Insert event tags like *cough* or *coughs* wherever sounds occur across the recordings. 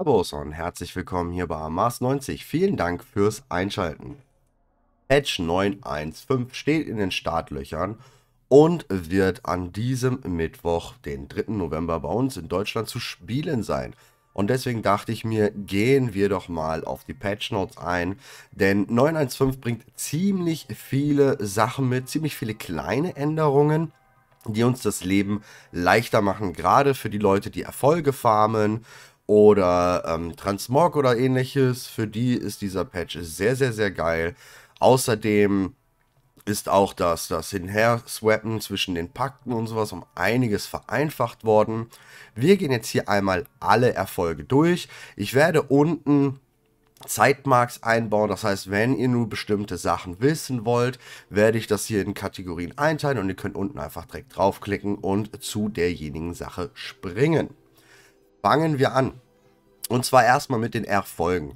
Abos und herzlich willkommen hier bei Mars 90. Vielen Dank fürs Einschalten. Patch 9.1.5 steht in den Startlöchern und wird an diesem Mittwoch, den 3. November, bei uns in Deutschland zu spielen sein. Und deswegen dachte ich mir, gehen wir doch mal auf die Patch Notes ein, denn 9.1.5 bringt ziemlich viele Sachen mit, ziemlich viele kleine Änderungen die uns das Leben leichter machen, gerade für die Leute, die Erfolge farmen oder ähm, Transmog oder ähnliches. Für die ist dieser Patch sehr, sehr, sehr geil. Außerdem ist auch das, das Hinher-Swappen zwischen den Pakten und sowas um einiges vereinfacht worden. Wir gehen jetzt hier einmal alle Erfolge durch. Ich werde unten Zeitmarks einbauen. Das heißt, wenn ihr nur bestimmte Sachen wissen wollt, werde ich das hier in Kategorien einteilen und ihr könnt unten einfach direkt draufklicken und zu derjenigen Sache springen fangen wir an. Und zwar erstmal mit den Erfolgen.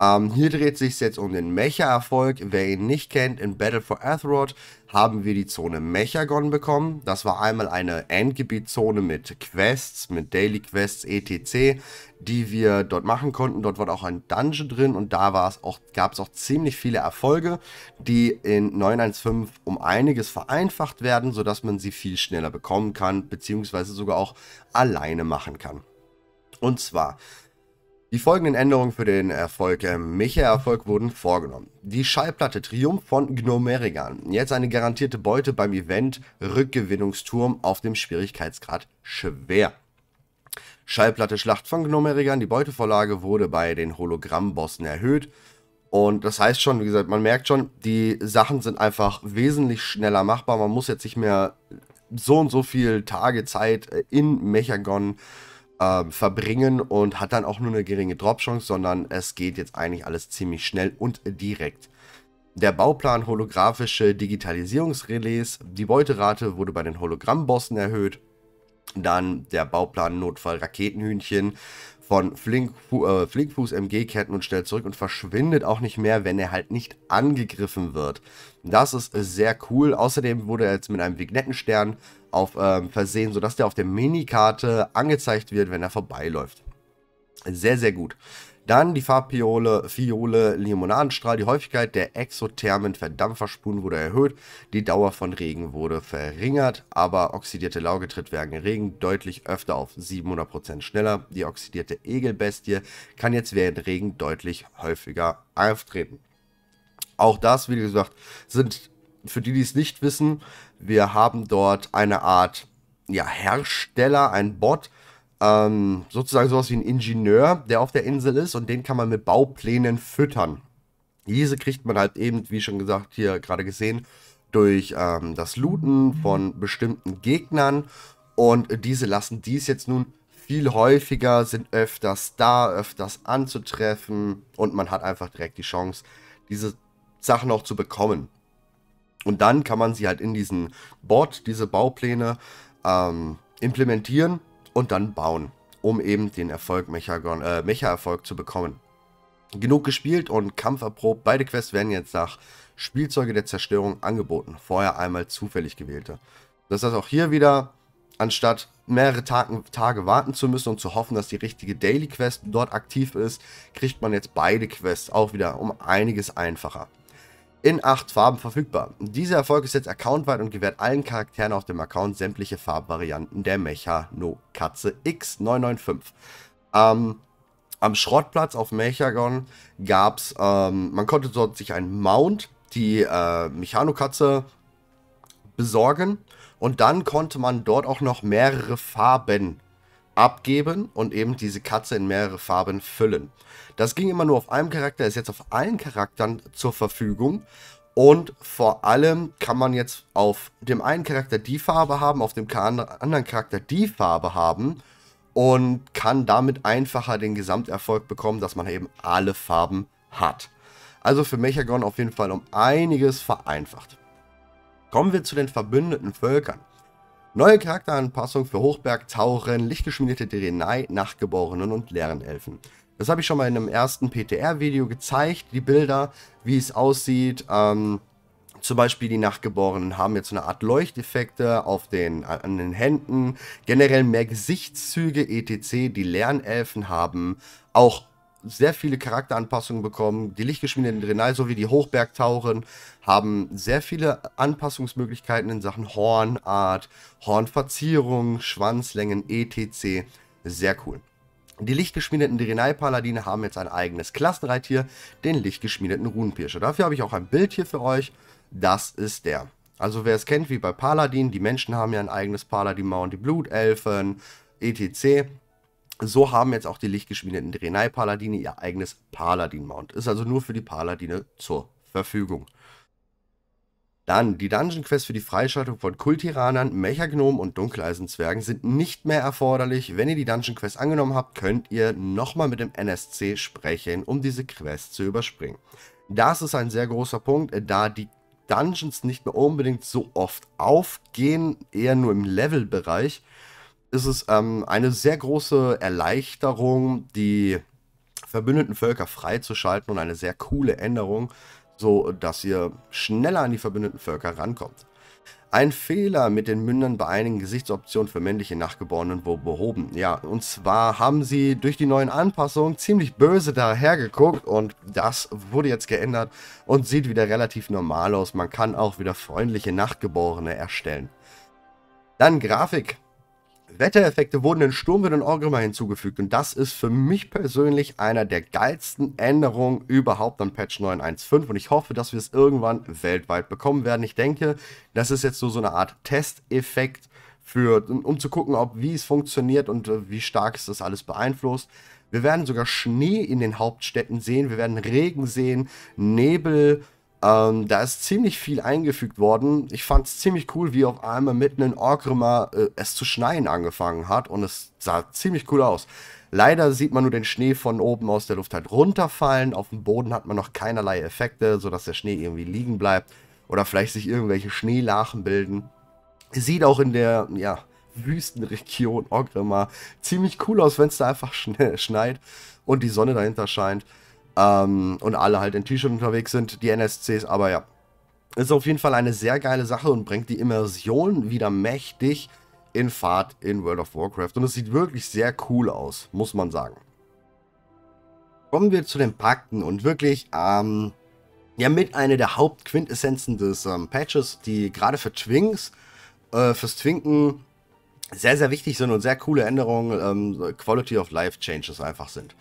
Ähm, hier dreht sich jetzt um den Mecha-Erfolg. Wer ihn nicht kennt, in Battle for Azeroth haben wir die Zone Mechagon bekommen. Das war einmal eine Endgebietszone mit Quests, mit Daily Quests etc., die wir dort machen konnten. Dort war auch ein Dungeon drin und da gab es auch ziemlich viele Erfolge, die in 915 um einiges vereinfacht werden, sodass man sie viel schneller bekommen kann, beziehungsweise sogar auch alleine machen kann. Und zwar, die folgenden Änderungen für den Erfolg äh, Mecha-Erfolg wurden vorgenommen. Die Schallplatte Triumph von Gnomerigan. Jetzt eine garantierte Beute beim Event Rückgewinnungsturm auf dem Schwierigkeitsgrad schwer. Schallplatte Schlacht von Gnomerigan. Die Beutevorlage wurde bei den Hologrammbossen erhöht. Und das heißt schon, wie gesagt, man merkt schon, die Sachen sind einfach wesentlich schneller machbar. Man muss jetzt nicht mehr so und so viel Tage Zeit äh, in Mechagon ähm, verbringen und hat dann auch nur eine geringe Dropchance, sondern es geht jetzt eigentlich alles ziemlich schnell und direkt. Der Bauplan holographische Digitalisierungsrelais, die Beuterate wurde bei den Hologrammbossen erhöht, dann der Bauplan Notfall Raketenhühnchen von Flinkfu äh, Flinkfuß MG kehrt nun schnell zurück und verschwindet auch nicht mehr, wenn er halt nicht angegriffen wird. Das ist äh, sehr cool. Außerdem wurde er jetzt mit einem Vignettenstern auf, ähm, versehen, sodass der auf der Minikarte angezeigt wird, wenn er vorbeiläuft. Sehr, sehr gut. Dann die Farbpiole, Fiole, Limonadenstrahl. Die Häufigkeit der exothermen Verdampferspuren wurde erhöht. Die Dauer von Regen wurde verringert, aber oxidierte Lauge tritt während Regen deutlich öfter auf 700% schneller. Die oxidierte Egelbestie kann jetzt während Regen deutlich häufiger auftreten. Auch das, wie gesagt, sind für die, die es nicht wissen, wir haben dort eine Art ja, Hersteller, ein Bot, ähm, sozusagen sowas wie ein Ingenieur, der auf der Insel ist und den kann man mit Bauplänen füttern. Diese kriegt man halt eben, wie schon gesagt, hier gerade gesehen, durch ähm, das Looten von bestimmten Gegnern und diese lassen dies jetzt nun viel häufiger, sind öfters da, öfters anzutreffen und man hat einfach direkt die Chance, diese Sachen auch zu bekommen. Und dann kann man sie halt in diesen Board, diese Baupläne, ähm, implementieren und dann bauen, um eben den Erfolg äh, Mecha-Erfolg äh, Mecha zu bekommen. Genug gespielt und Kampf erprobt. Beide Quests werden jetzt nach Spielzeuge der Zerstörung angeboten. Vorher einmal zufällig gewählte. Das heißt auch hier wieder, anstatt mehrere Tage, Tage warten zu müssen und zu hoffen, dass die richtige Daily Quest dort aktiv ist, kriegt man jetzt beide Quests auch wieder um einiges einfacher in acht Farben verfügbar. Dieser Erfolg ist jetzt accountweit und gewährt allen Charakteren auf dem Account sämtliche Farbvarianten der Mechano-Katze X995. Ähm, am Schrottplatz auf Mechagon gab es, ähm, man konnte dort sich einen Mount, die äh, Mechano-Katze, besorgen und dann konnte man dort auch noch mehrere Farben abgeben und eben diese Katze in mehrere Farben füllen. Das ging immer nur auf einem Charakter, ist jetzt auf allen Charakteren zur Verfügung. Und vor allem kann man jetzt auf dem einen Charakter die Farbe haben, auf dem anderen Charakter die Farbe haben und kann damit einfacher den Gesamterfolg bekommen, dass man eben alle Farben hat. Also für Mechagon auf jeden Fall um einiges vereinfacht. Kommen wir zu den verbündeten Völkern. Neue Charakteranpassung für Hochberg, Tauren, lichtgeschmiedete Direnei, Nachtgeborenen und Lernelfen. Das habe ich schon mal in einem ersten PTR-Video gezeigt, die Bilder, wie es aussieht. Ähm, zum Beispiel die Nachgeborenen haben jetzt so eine Art Leuchteffekte auf den, an den Händen, generell mehr Gesichtszüge etc. Die Lernelfen haben auch sehr viele Charakteranpassungen bekommen. Die Lichtgeschmiedeten Drenal sowie die Hochbergtauren haben sehr viele Anpassungsmöglichkeiten in Sachen Hornart, Hornverzierung, Schwanzlängen etc. Sehr cool. Die lichtgeschmiedeten drenai paladine haben jetzt ein eigenes Klassenreittier, den lichtgeschmiedeten Runenpirscher. Dafür habe ich auch ein Bild hier für euch. Das ist der. Also wer es kennt, wie bei Paladin, die Menschen haben ja ein eigenes Paladin-Mount, die Blutelfen, etc. So haben jetzt auch die lichtgeschmiedeten drenai paladine ihr eigenes Paladin-Mount. Ist also nur für die Paladine zur Verfügung. Dann, die Dungeon quests für die Freischaltung von Kultiranern, Mechagnomen und Dunkeleisenzwergen sind nicht mehr erforderlich. Wenn ihr die Dungeon Quest angenommen habt, könnt ihr nochmal mit dem NSC sprechen, um diese Quest zu überspringen. Das ist ein sehr großer Punkt, äh, da die Dungeons nicht mehr unbedingt so oft aufgehen, eher nur im Level-Bereich, ist es ähm, eine sehr große Erleichterung, die verbündeten Völker freizuschalten und eine sehr coole Änderung, so dass ihr schneller an die verbündeten Völker rankommt. Ein Fehler mit den Mündern bei einigen Gesichtsoptionen für männliche Nachgeborenen wurde behoben. Ja, und zwar haben sie durch die neuen Anpassungen ziemlich böse dahergeguckt und das wurde jetzt geändert und sieht wieder relativ normal aus. Man kann auch wieder freundliche Nachgeborene erstellen. Dann Grafik. Wettereffekte wurden in Sturmwind und Orgrimmar hinzugefügt und das ist für mich persönlich einer der geilsten Änderungen überhaupt an Patch 9.1.5 und ich hoffe, dass wir es irgendwann weltweit bekommen werden. Ich denke, das ist jetzt so, so eine Art Testeffekt für, um zu gucken, ob wie es funktioniert und äh, wie stark es das alles beeinflusst. Wir werden sogar Schnee in den Hauptstädten sehen, wir werden Regen sehen, Nebel, ähm, da ist ziemlich viel eingefügt worden. Ich fand es ziemlich cool, wie auf einmal mitten in Orgrimmar äh, es zu schneien angefangen hat und es sah ziemlich cool aus. Leider sieht man nur den Schnee von oben aus der Luft halt runterfallen. Auf dem Boden hat man noch keinerlei Effekte, sodass der Schnee irgendwie liegen bleibt oder vielleicht sich irgendwelche Schneelachen bilden. Sieht auch in der, ja, Wüstenregion Orgrimmar ziemlich cool aus, wenn es da einfach schneit und die Sonne dahinter scheint. Ähm, und alle halt in T-Shirt unterwegs sind, die NSCs, aber ja. Ist auf jeden Fall eine sehr geile Sache und bringt die Immersion wieder mächtig in Fahrt in World of Warcraft. Und es sieht wirklich sehr cool aus, muss man sagen. Kommen wir zu den Pakten und wirklich, ähm, ja, mit einer der Hauptquintessenzen des ähm, Patches, die gerade für Twinks, äh, fürs Twinken sehr, sehr wichtig sind und sehr coole Änderungen, ähm, Quality of Life Changes einfach sind.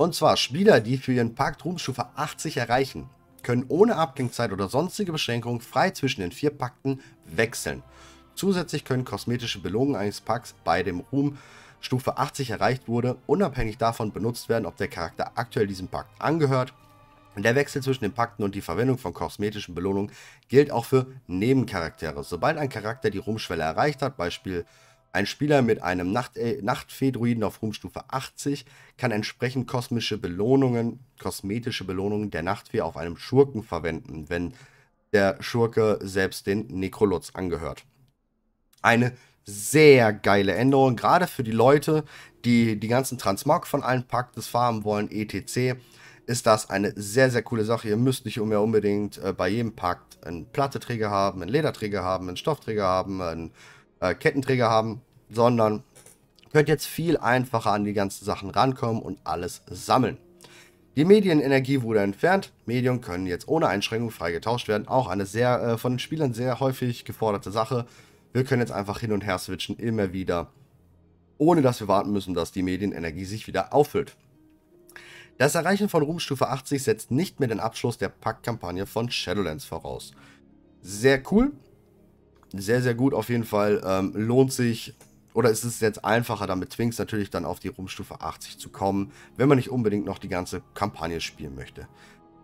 Und zwar Spieler, die für ihren Pakt Ruhmstufe 80 erreichen, können ohne Abgangszeit oder sonstige Beschränkungen frei zwischen den vier Pakten wechseln. Zusätzlich können kosmetische Belohnungen eines Packs, bei dem Ruhm Stufe 80 erreicht wurde, unabhängig davon benutzt werden, ob der Charakter aktuell diesem Pakt angehört. Der Wechsel zwischen den Pakten und die Verwendung von kosmetischen Belohnungen gilt auch für Nebencharaktere. Sobald ein Charakter die Ruhmschwelle erreicht hat, beispielsweise ein Spieler mit einem äh, Nachtfee-Druiden auf Ruhmstufe 80 kann entsprechend kosmische Belohnungen, kosmetische Belohnungen der Nachtfee auf einem Schurken verwenden, wenn der Schurke selbst den Nekrolutz angehört. Eine sehr geile Änderung, gerade für die Leute, die die ganzen Transmog von allen Paktes farmen wollen, etc., ist das eine sehr, sehr coole Sache. Ihr müsst nicht mehr unbedingt äh, bei jedem Pakt einen Platteträger haben, einen Lederträger haben, einen Stoffträger haben, einen äh, Kettenträger haben, sondern könnt jetzt viel einfacher an die ganzen Sachen rankommen und alles sammeln. Die Medienenergie wurde entfernt, Medien können jetzt ohne Einschränkung frei getauscht werden, auch eine sehr äh, von den Spielern sehr häufig geforderte Sache. Wir können jetzt einfach hin und her switchen, immer wieder, ohne dass wir warten müssen, dass die Medienenergie sich wieder auffüllt. Das Erreichen von Ruhmstufe 80 setzt nicht mehr den Abschluss der Packkampagne von Shadowlands voraus. Sehr cool, sehr, sehr gut auf jeden Fall. Ähm, lohnt sich. Oder ist es jetzt einfacher, damit Twinks natürlich dann auf die Ruhmstufe 80 zu kommen, wenn man nicht unbedingt noch die ganze Kampagne spielen möchte.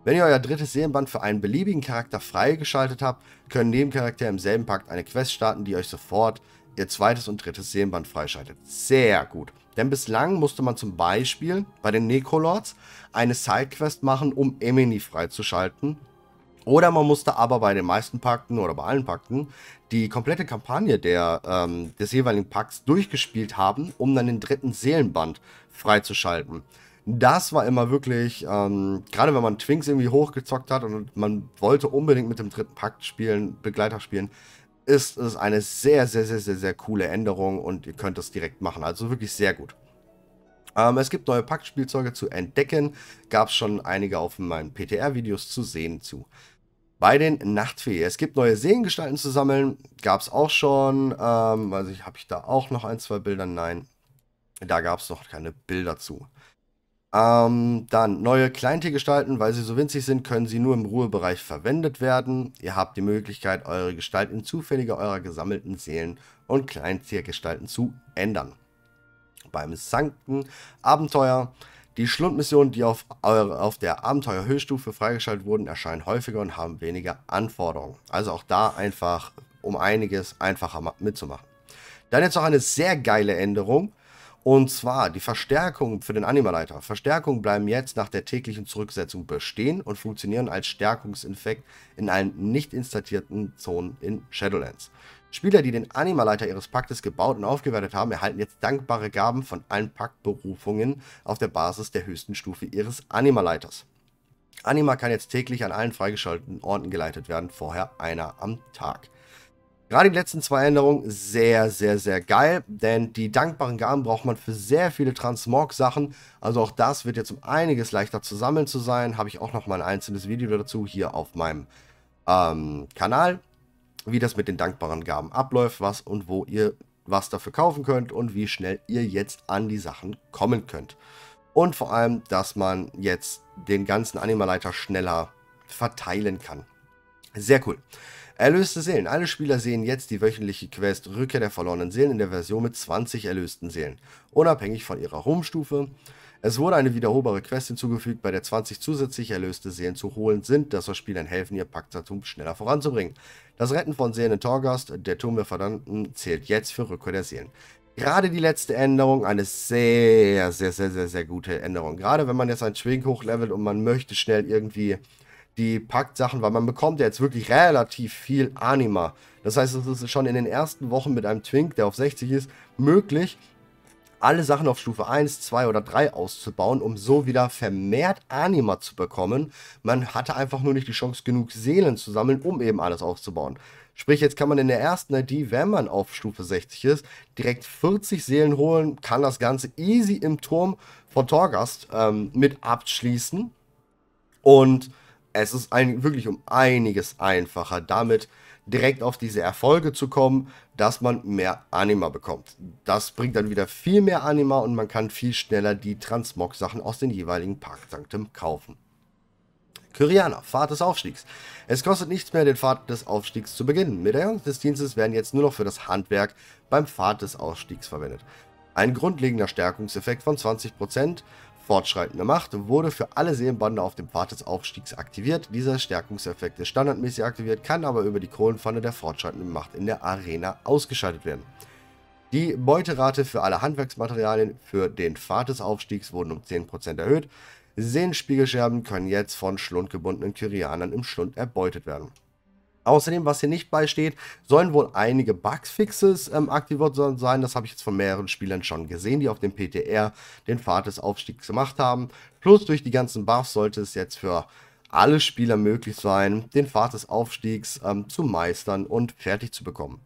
Wenn ihr euer drittes Seelenband für einen beliebigen Charakter freigeschaltet habt, können Nebencharaktere im selben Pakt eine Quest starten, die euch sofort ihr zweites und drittes Seelenband freischaltet. Sehr gut. Denn bislang musste man zum Beispiel bei den Necrolords eine Sidequest machen, um Emini freizuschalten. Oder man musste aber bei den meisten Pakten oder bei allen Pakten die komplette Kampagne der, ähm, des jeweiligen Packs durchgespielt haben, um dann den dritten Seelenband freizuschalten. Das war immer wirklich, ähm, gerade wenn man Twinks irgendwie hochgezockt hat und man wollte unbedingt mit dem dritten Pakt spielen, Begleiter spielen, ist es eine sehr, sehr, sehr, sehr, sehr coole Änderung und ihr könnt das direkt machen. Also wirklich sehr gut. Ähm, es gibt neue Paktspielzeuge zu entdecken, gab es schon einige auf meinen PTR-Videos zu sehen zu bei den Nachtfee. Es gibt neue Seengestalten zu sammeln. Gab es auch schon. Ähm, also ich habe ich da auch noch ein, zwei Bilder. Nein, da gab es noch keine Bilder zu. Ähm, dann neue Kleintiergestalten, weil sie so winzig sind, können sie nur im Ruhebereich verwendet werden. Ihr habt die Möglichkeit, eure Gestalt in zufälliger eurer gesammelten Seelen und Kleintiergestalten zu ändern. Beim sankten Abenteuer die Schlundmissionen, die auf, auf der Abenteuerhöchstufe freigeschaltet wurden, erscheinen häufiger und haben weniger Anforderungen. Also auch da einfach um einiges einfacher mitzumachen. Dann jetzt noch eine sehr geile Änderung. Und zwar die Verstärkungen für den Animaleiter. Verstärkungen bleiben jetzt nach der täglichen Zurücksetzung bestehen und funktionieren als Stärkungsinfekt in allen nicht installierten Zonen in Shadowlands. Spieler, die den Animaleiter ihres Paktes gebaut und aufgewertet haben, erhalten jetzt dankbare Gaben von allen Paktberufungen auf der Basis der höchsten Stufe ihres Animaleiters. Anima kann jetzt täglich an allen freigeschalteten Orten geleitet werden, vorher einer am Tag. Gerade die letzten zwei Änderungen sehr, sehr, sehr geil, denn die dankbaren Gaben braucht man für sehr viele Transmog-Sachen. Also auch das wird jetzt um einiges leichter zu sammeln zu sein. Habe ich auch noch mal ein einzelnes Video dazu hier auf meinem ähm, Kanal wie das mit den dankbaren Gaben abläuft, was und wo ihr was dafür kaufen könnt und wie schnell ihr jetzt an die Sachen kommen könnt. Und vor allem, dass man jetzt den ganzen Animaleiter schneller verteilen kann. Sehr cool. Erlöste Seelen. Alle Spieler sehen jetzt die wöchentliche Quest Rückkehr der verlorenen Seelen in der Version mit 20 erlösten Seelen, unabhängig von ihrer Ruhmstufe. Es wurde eine wiederholbare Quest hinzugefügt, bei der 20 zusätzlich erlöste Seelen zu holen sind. Das soll Spielern helfen, ihr Paktatum schneller voranzubringen. Das Retten von Seelen in Torgast, der Turm der Verdammten, zählt jetzt für Rückkehr der Seelen. Gerade die letzte Änderung, eine sehr, sehr, sehr, sehr, sehr gute Änderung. Gerade wenn man jetzt einen Schwing hochlevelt und man möchte schnell irgendwie die Pakt-Sachen, weil man bekommt ja jetzt wirklich relativ viel Anima. Das heißt, es ist schon in den ersten Wochen mit einem Twink, der auf 60 ist, möglich, alle Sachen auf Stufe 1, 2 oder 3 auszubauen, um so wieder vermehrt Anima zu bekommen. Man hatte einfach nur nicht die Chance, genug Seelen zu sammeln, um eben alles aufzubauen. Sprich, jetzt kann man in der ersten ID, wenn man auf Stufe 60 ist, direkt 40 Seelen holen, kann das Ganze easy im Turm von Torgast ähm, mit abschließen. Und es ist ein, wirklich um einiges einfacher, damit direkt auf diese Erfolge zu kommen, dass man mehr Anima bekommt. Das bringt dann wieder viel mehr Anima und man kann viel schneller die Transmog-Sachen aus den jeweiligen Park Parksanktem kaufen. Kyriana, Fahrt des Aufstiegs. Es kostet nichts mehr, den Fahrt des Aufstiegs zu beginnen. Medaillons des Dienstes werden jetzt nur noch für das Handwerk beim Fahrt des Aufstiegs verwendet. Ein grundlegender Stärkungseffekt von 20% Fortschreitende Macht wurde für alle Seenbande auf dem Pfad des Aufstiegs aktiviert. Dieser Stärkungseffekt ist standardmäßig aktiviert, kann aber über die Kohlenpfanne der fortschreitenden Macht in der Arena ausgeschaltet werden. Die Beuterate für alle Handwerksmaterialien für den Pfad des Aufstiegs wurden um 10% erhöht. Seenspiegelscherben können jetzt von schlundgebundenen Kyrianern im Schlund erbeutet werden. Außerdem, was hier nicht beisteht, sollen wohl einige Bugfixes ähm, aktiviert sein. Das habe ich jetzt von mehreren Spielern schon gesehen, die auf dem PTR den Pfad des Aufstiegs gemacht haben. Plus durch die ganzen Buffs sollte es jetzt für alle Spieler möglich sein, den Pfad des Aufstiegs ähm, zu meistern und fertig zu bekommen.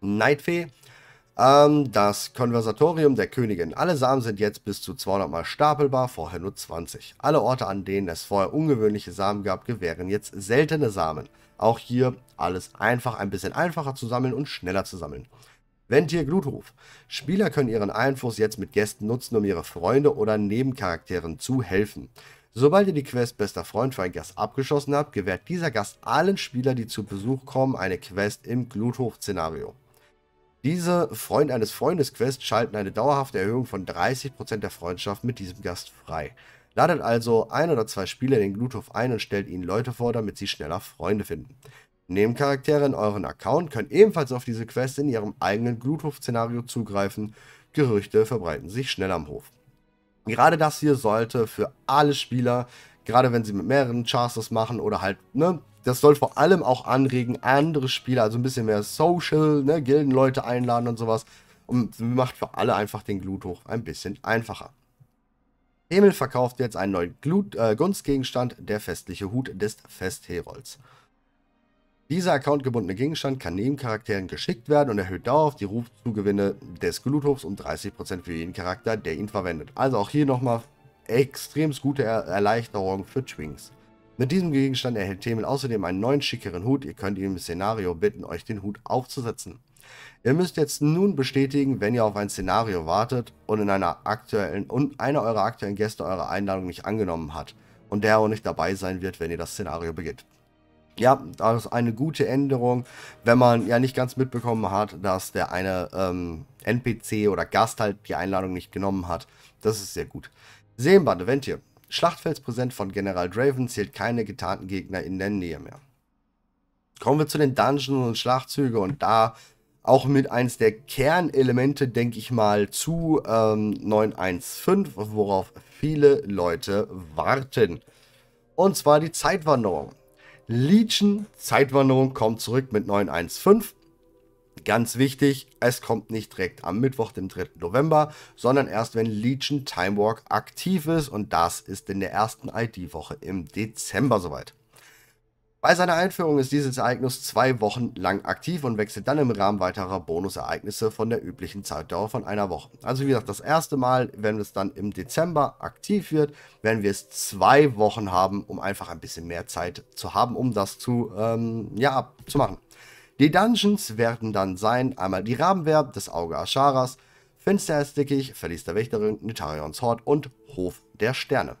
Neidfee. Ähm, das Konversatorium der Königin. Alle Samen sind jetzt bis zu 200 Mal stapelbar, vorher nur 20. Alle Orte, an denen es vorher ungewöhnliche Samen gab, gewähren jetzt seltene Samen. Auch hier alles einfach, ein bisschen einfacher zu sammeln und schneller zu sammeln. Ventier Glutruf. Spieler können ihren Einfluss jetzt mit Gästen nutzen, um ihre Freunde oder Nebencharakteren zu helfen. Sobald ihr die Quest Bester Freund für einen Gast abgeschossen habt, gewährt dieser Gast allen Spielern, die zu Besuch kommen, eine Quest im Gluthof-Szenario. Diese Freund eines Freundes-Quest schalten eine dauerhafte Erhöhung von 30% der Freundschaft mit diesem Gast frei. Ladet also ein oder zwei Spieler in den Gluthof ein und stellt ihnen Leute vor, damit sie schneller Freunde finden. Nebencharaktere in euren Account können ebenfalls auf diese Quest in ihrem eigenen Gluthof-Szenario zugreifen. Gerüchte verbreiten sich schnell am Hof. Gerade das hier sollte für alle Spieler, gerade wenn sie mit mehreren Chars das machen oder halt, ne, das soll vor allem auch anregen, andere Spieler, also ein bisschen mehr Social, ne, Gildenleute einladen und sowas. Und macht für alle einfach den Gluthof ein bisschen einfacher. Emil verkauft jetzt einen neuen Glut, äh, Gunstgegenstand, der festliche Hut des Festherolds. Dieser accountgebundene Gegenstand kann Nebencharakteren geschickt werden und erhöht darauf die Rufzugewinne des Gluthofs um 30% für jeden Charakter, der ihn verwendet. Also auch hier nochmal extrem gute er Erleichterung für Twinks. Mit diesem Gegenstand erhält Themel außerdem einen neuen schickeren Hut. Ihr könnt ihn im Szenario bitten, euch den Hut aufzusetzen. Ihr müsst jetzt nun bestätigen, wenn ihr auf ein Szenario wartet und, in einer, aktuellen, und einer eurer aktuellen Gäste eure Einladung nicht angenommen hat und der auch nicht dabei sein wird, wenn ihr das Szenario beginnt. Ja, das ist eine gute Änderung, wenn man ja nicht ganz mitbekommen hat, dass der eine ähm, NPC oder Gast halt die Einladung nicht genommen hat. Das ist sehr gut. Seenband, Eventir. Schlachtfeldspräsent von General Draven zählt keine getarnten Gegner in der Nähe mehr. Kommen wir zu den Dungeons und Schlachtzüge und da auch mit eins der Kernelemente, denke ich mal, zu ähm, 915, worauf viele Leute warten. Und zwar die Zeitwanderung. Legion Zeitwanderung kommt zurück mit 915. Ganz wichtig, es kommt nicht direkt am Mittwoch, dem 3. November, sondern erst wenn Legion Time Walk aktiv ist und das ist in der ersten ID-Woche im Dezember soweit. Bei seiner Einführung ist dieses Ereignis zwei Wochen lang aktiv und wechselt dann im Rahmen weiterer Bonusereignisse von der üblichen Zeitdauer von einer Woche. Also wie gesagt, das erste Mal, wenn es dann im Dezember aktiv wird, werden wir es zwei Wochen haben, um einfach ein bisschen mehr Zeit zu haben, um das zu, ähm, ja, zu machen. Die Dungeons werden dann sein, einmal die Rahmenwerb des Auge Asharas, Finsteres Dickicht, Verlies der Wächterin, Nitarions Hort und Hof der Sterne.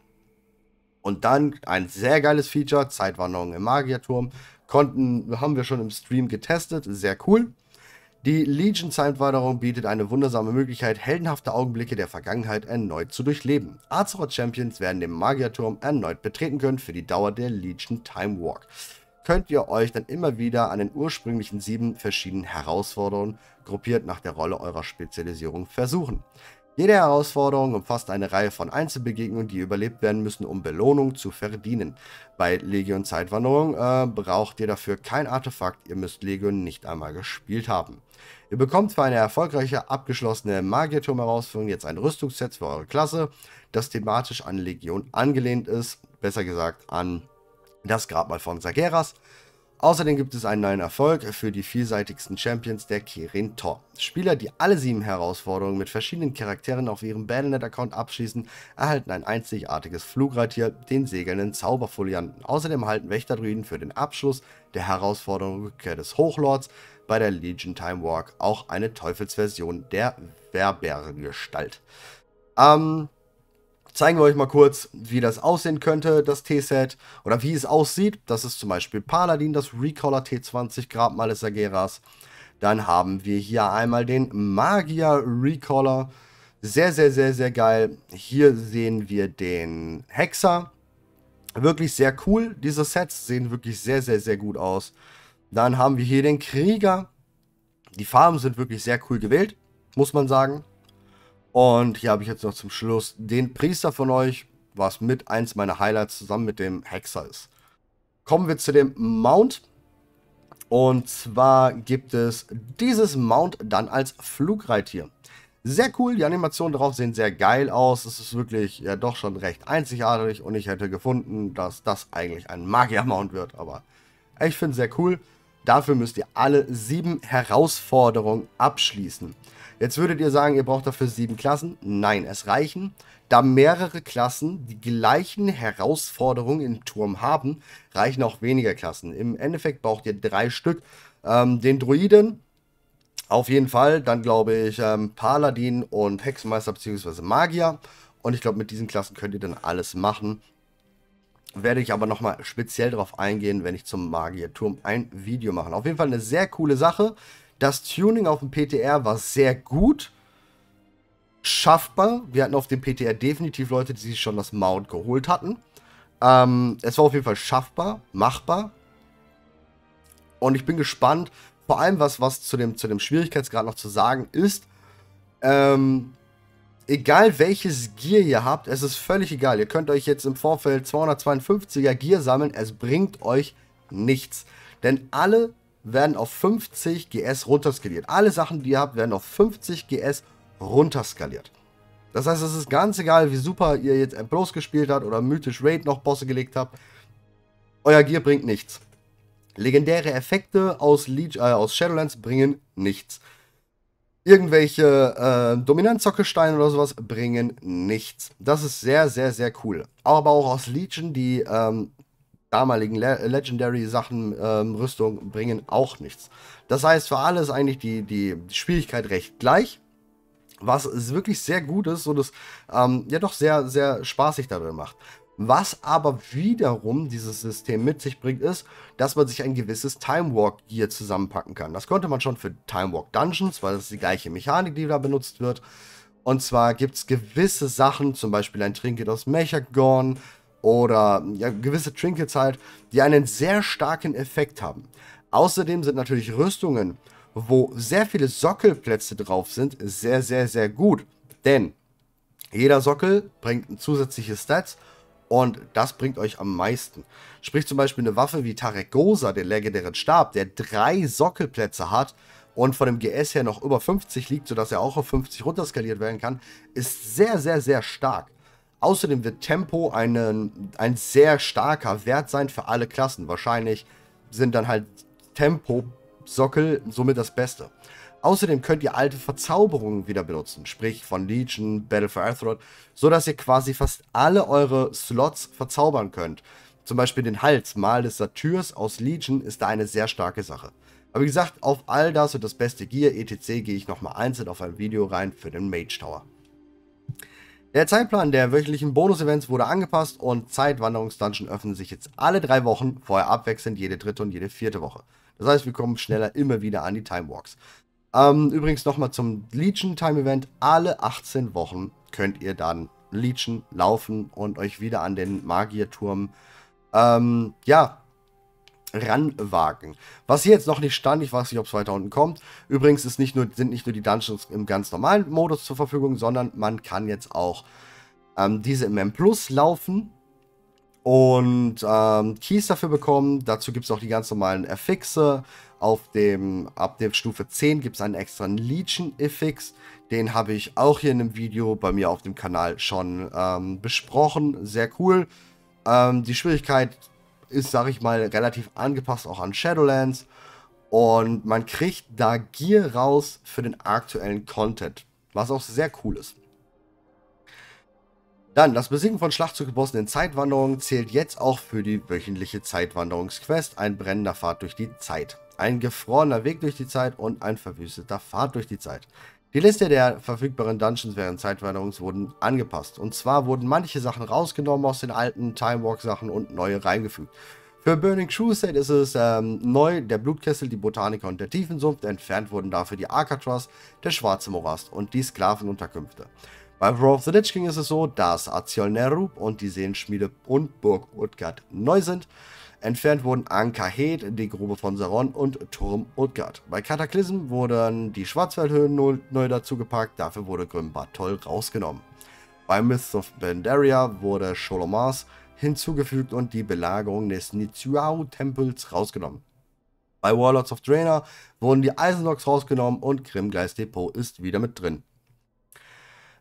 Und dann ein sehr geiles Feature, Zeitwanderung im Magierturm, konnten, haben wir schon im Stream getestet, sehr cool. Die Legion-Zeitwanderung bietet eine wundersame Möglichkeit, heldenhafte Augenblicke der Vergangenheit erneut zu durchleben. Azeroth-Champions werden den Magierturm erneut betreten können für die Dauer der Legion Time Walk. Könnt ihr euch dann immer wieder an den ursprünglichen sieben verschiedenen Herausforderungen, gruppiert nach der Rolle eurer Spezialisierung, versuchen. Jede Herausforderung umfasst eine Reihe von Einzelbegegnungen, die überlebt werden müssen, um Belohnung zu verdienen. Bei Legion Zeitwanderung äh, braucht ihr dafür kein Artefakt, ihr müsst Legion nicht einmal gespielt haben. Ihr bekommt für eine erfolgreiche abgeschlossene Magierturm-Herausführung jetzt ein Rüstungsset für eure Klasse, das thematisch an Legion angelehnt ist, besser gesagt an das Grabmal von Sageras, Außerdem gibt es einen neuen Erfolg für die vielseitigsten Champions der Kirin Tor. Spieler, die alle sieben Herausforderungen mit verschiedenen Charakteren auf ihrem Battle.net-Account abschließen, erhalten ein einzigartiges Flugreittier, den segelnden Zauberfolianten. Außerdem halten Wächterdruiden für den Abschluss der Herausforderung Rückkehr des Hochlords bei der Legion Time Walk auch eine Teufelsversion der Werbergestalt. Ähm, zeigen wir euch mal kurz, wie das aussehen könnte, das T-Set, oder wie es aussieht. Das ist zum Beispiel Paladin, das Recaller T20, Grabmal des Ageras. Dann haben wir hier einmal den Magier Recaller. Sehr, sehr, sehr, sehr geil. Hier sehen wir den Hexer. Wirklich sehr cool. Diese Sets sehen wirklich sehr, sehr, sehr gut aus. Dann haben wir hier den Krieger. Die Farben sind wirklich sehr cool gewählt, muss man sagen. Und hier habe ich jetzt noch zum Schluss den Priester von euch, was mit eins meiner Highlights zusammen mit dem Hexer ist. Kommen wir zu dem Mount. Und zwar gibt es dieses Mount dann als Flugreittier. Sehr cool, die Animationen darauf sehen sehr geil aus. Es ist wirklich ja doch schon recht einzigartig und ich hätte gefunden, dass das eigentlich ein Magier-Mount wird. Aber ich finde es sehr cool. Dafür müsst ihr alle sieben Herausforderungen abschließen. Jetzt würdet ihr sagen, ihr braucht dafür sieben Klassen. Nein, es reichen, da mehrere Klassen die gleichen Herausforderungen im Turm haben, reichen auch weniger Klassen. Im Endeffekt braucht ihr drei Stück. Ähm, den Druiden, auf jeden Fall. Dann glaube ich ähm, Paladin und Hexenmeister bzw. Magier. Und ich glaube, mit diesen Klassen könnt ihr dann alles machen. Werde ich aber nochmal speziell darauf eingehen, wenn ich zum Magierturm ein Video mache. Auf jeden Fall eine sehr coole Sache. Das Tuning auf dem PTR war sehr gut. Schaffbar. Wir hatten auf dem PTR definitiv Leute, die sich schon das Mount geholt hatten. Ähm, es war auf jeden Fall schaffbar, machbar. Und ich bin gespannt, vor allem was, was zu, dem, zu dem Schwierigkeitsgrad noch zu sagen ist. Ähm, egal welches Gear ihr habt, es ist völlig egal. Ihr könnt euch jetzt im Vorfeld 252er Gear sammeln, es bringt euch nichts. Denn alle werden auf 50 GS runterskaliert. Alle Sachen, die ihr habt, werden auf 50 GS runterskaliert. Das heißt, es ist ganz egal, wie super ihr jetzt Bros gespielt habt oder mythisch Raid noch Bosse gelegt habt. Euer Gear bringt nichts. Legendäre Effekte aus, Leech, äh, aus Shadowlands bringen nichts. Irgendwelche äh, Dominanzzockelsteine oder sowas bringen nichts. Das ist sehr, sehr, sehr cool. Aber auch aus Legion, die ähm, damaligen Le Legendary-Sachen, ähm, Rüstung bringen auch nichts. Das heißt, für alle ist eigentlich die, die Schwierigkeit recht gleich. Was wirklich sehr gut ist, so dass ähm, ja doch sehr, sehr spaßig darin macht. Was aber wiederum dieses System mit sich bringt, ist, dass man sich ein gewisses Time Walk Gear zusammenpacken kann. Das konnte man schon für Time Walk Dungeons, weil das ist die gleiche Mechanik, die da benutzt wird. Und zwar gibt es gewisse Sachen, zum Beispiel ein Trinket aus Mechagon, oder ja, gewisse Trinkets halt, die einen sehr starken Effekt haben. Außerdem sind natürlich Rüstungen, wo sehr viele Sockelplätze drauf sind, sehr, sehr, sehr gut. Denn jeder Sockel bringt zusätzliche Stats und das bringt euch am meisten. Sprich zum Beispiel eine Waffe wie Tarek Gosa, der legendären Stab, der drei Sockelplätze hat und von dem GS her noch über 50 liegt, sodass er auch auf 50 runterskaliert werden kann, ist sehr, sehr, sehr stark. Außerdem wird Tempo eine, ein sehr starker Wert sein für alle Klassen. Wahrscheinlich sind dann halt Tempo-Sockel somit das Beste. Außerdem könnt ihr alte Verzauberungen wieder benutzen, sprich von Legion, Battle for Azeroth, sodass ihr quasi fast alle eure Slots verzaubern könnt. Zum Beispiel den Hals, Mal des Satyrs aus Legion, ist da eine sehr starke Sache. Aber wie gesagt, auf all das und das beste Gear, etc., gehe ich nochmal einzeln auf ein Video rein für den Mage Tower. Der Zeitplan der wöchentlichen Bonus-Events wurde angepasst und Zeitwanderungsdungeon öffnen sich jetzt alle drei Wochen, vorher abwechselnd jede dritte und jede vierte Woche. Das heißt, wir kommen schneller immer wieder an die Time Walks. Ähm, übrigens nochmal zum Legion Time Event. Alle 18 Wochen könnt ihr dann Legion laufen und euch wieder an den Magierturm ähm, ja, ranwagen. Was hier jetzt noch nicht stand, ich weiß nicht, ob es weiter unten kommt. Übrigens ist nicht nur, sind nicht nur die Dungeons im ganz normalen Modus zur Verfügung, sondern man kann jetzt auch ähm, diese im M Plus laufen und ähm, Keys dafür bekommen. Dazu gibt es auch die ganz normalen Affixe. Auf dem, ab der Stufe 10 gibt es einen extra legion effix Den habe ich auch hier in einem Video bei mir auf dem Kanal schon ähm, besprochen. Sehr cool. Ähm, die Schwierigkeit ist, sag ich mal, relativ angepasst auch an Shadowlands. Und man kriegt da Gear raus für den aktuellen Content, was auch sehr cool ist. Dann, das Besiegen von Schlachtzuggebossen in Zeitwanderungen zählt jetzt auch für die wöchentliche Zeitwanderungsquest, ein brennender Fahrt durch die Zeit, ein gefrorener Weg durch die Zeit und ein verwüsteter Fahrt durch die Zeit. Die Liste der verfügbaren Dungeons während Zeitwanderungs wurden angepasst. Und zwar wurden manche Sachen rausgenommen aus den alten Timewalk-Sachen und neue reingefügt. Für Burning Crusade ist es ähm, neu, der Blutkessel, die Botaniker und der Tiefensumpf, entfernt wurden dafür die Alcatraz, der schwarze Morast und die Sklavenunterkünfte. Bei Roar of the Lich King ist es so, dass Aziol Nerub und die Seenschmiede und Burg Utgard neu sind. Entfernt wurden Ankahed, die Grube von Saron und Turm Utgard. Bei Kataklysm wurden die Schwarzwaldhöhen neu dazugepackt, dafür wurde Grümbad rausgenommen. Bei Myths of Bandaria wurde Sholomars hinzugefügt und die Belagerung des Nizuao-Tempels rausgenommen. Bei Warlords of Draenor wurden die Eisenlocks rausgenommen und Grimgeist Depot ist wieder mit drin.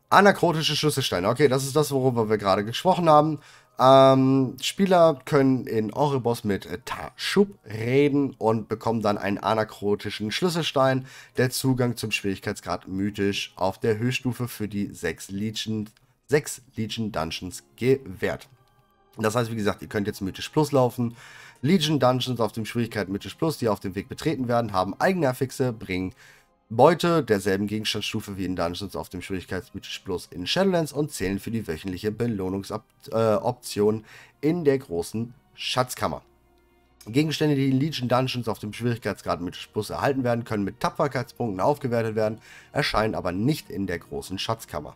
Anakrotische Schlüsselsteine. Okay, das ist das, worüber wir gerade gesprochen haben. Ähm, Spieler können in Oribos mit äh, Tashub reden und bekommen dann einen anakrotischen Schlüsselstein. Der Zugang zum Schwierigkeitsgrad mythisch auf der Höchststufe für die sechs Legion, sechs Legion Dungeons gewährt. Das heißt, wie gesagt, ihr könnt jetzt mythisch plus laufen. Legion Dungeons auf dem Schwierigkeit mythisch plus, die auf dem Weg betreten werden, haben eigene Affixe, bringen Beute derselben Gegenstandsstufe wie in Dungeons auf dem Schwierigkeitsmythisch Plus in Shadowlands und zählen für die wöchentliche Belohnungsoption äh, in der großen Schatzkammer. Gegenstände, die in Legion Dungeons auf dem Schwierigkeitsgrad Mythisch Plus erhalten werden, können mit Tapferkeitspunkten aufgewertet werden, erscheinen aber nicht in der großen Schatzkammer.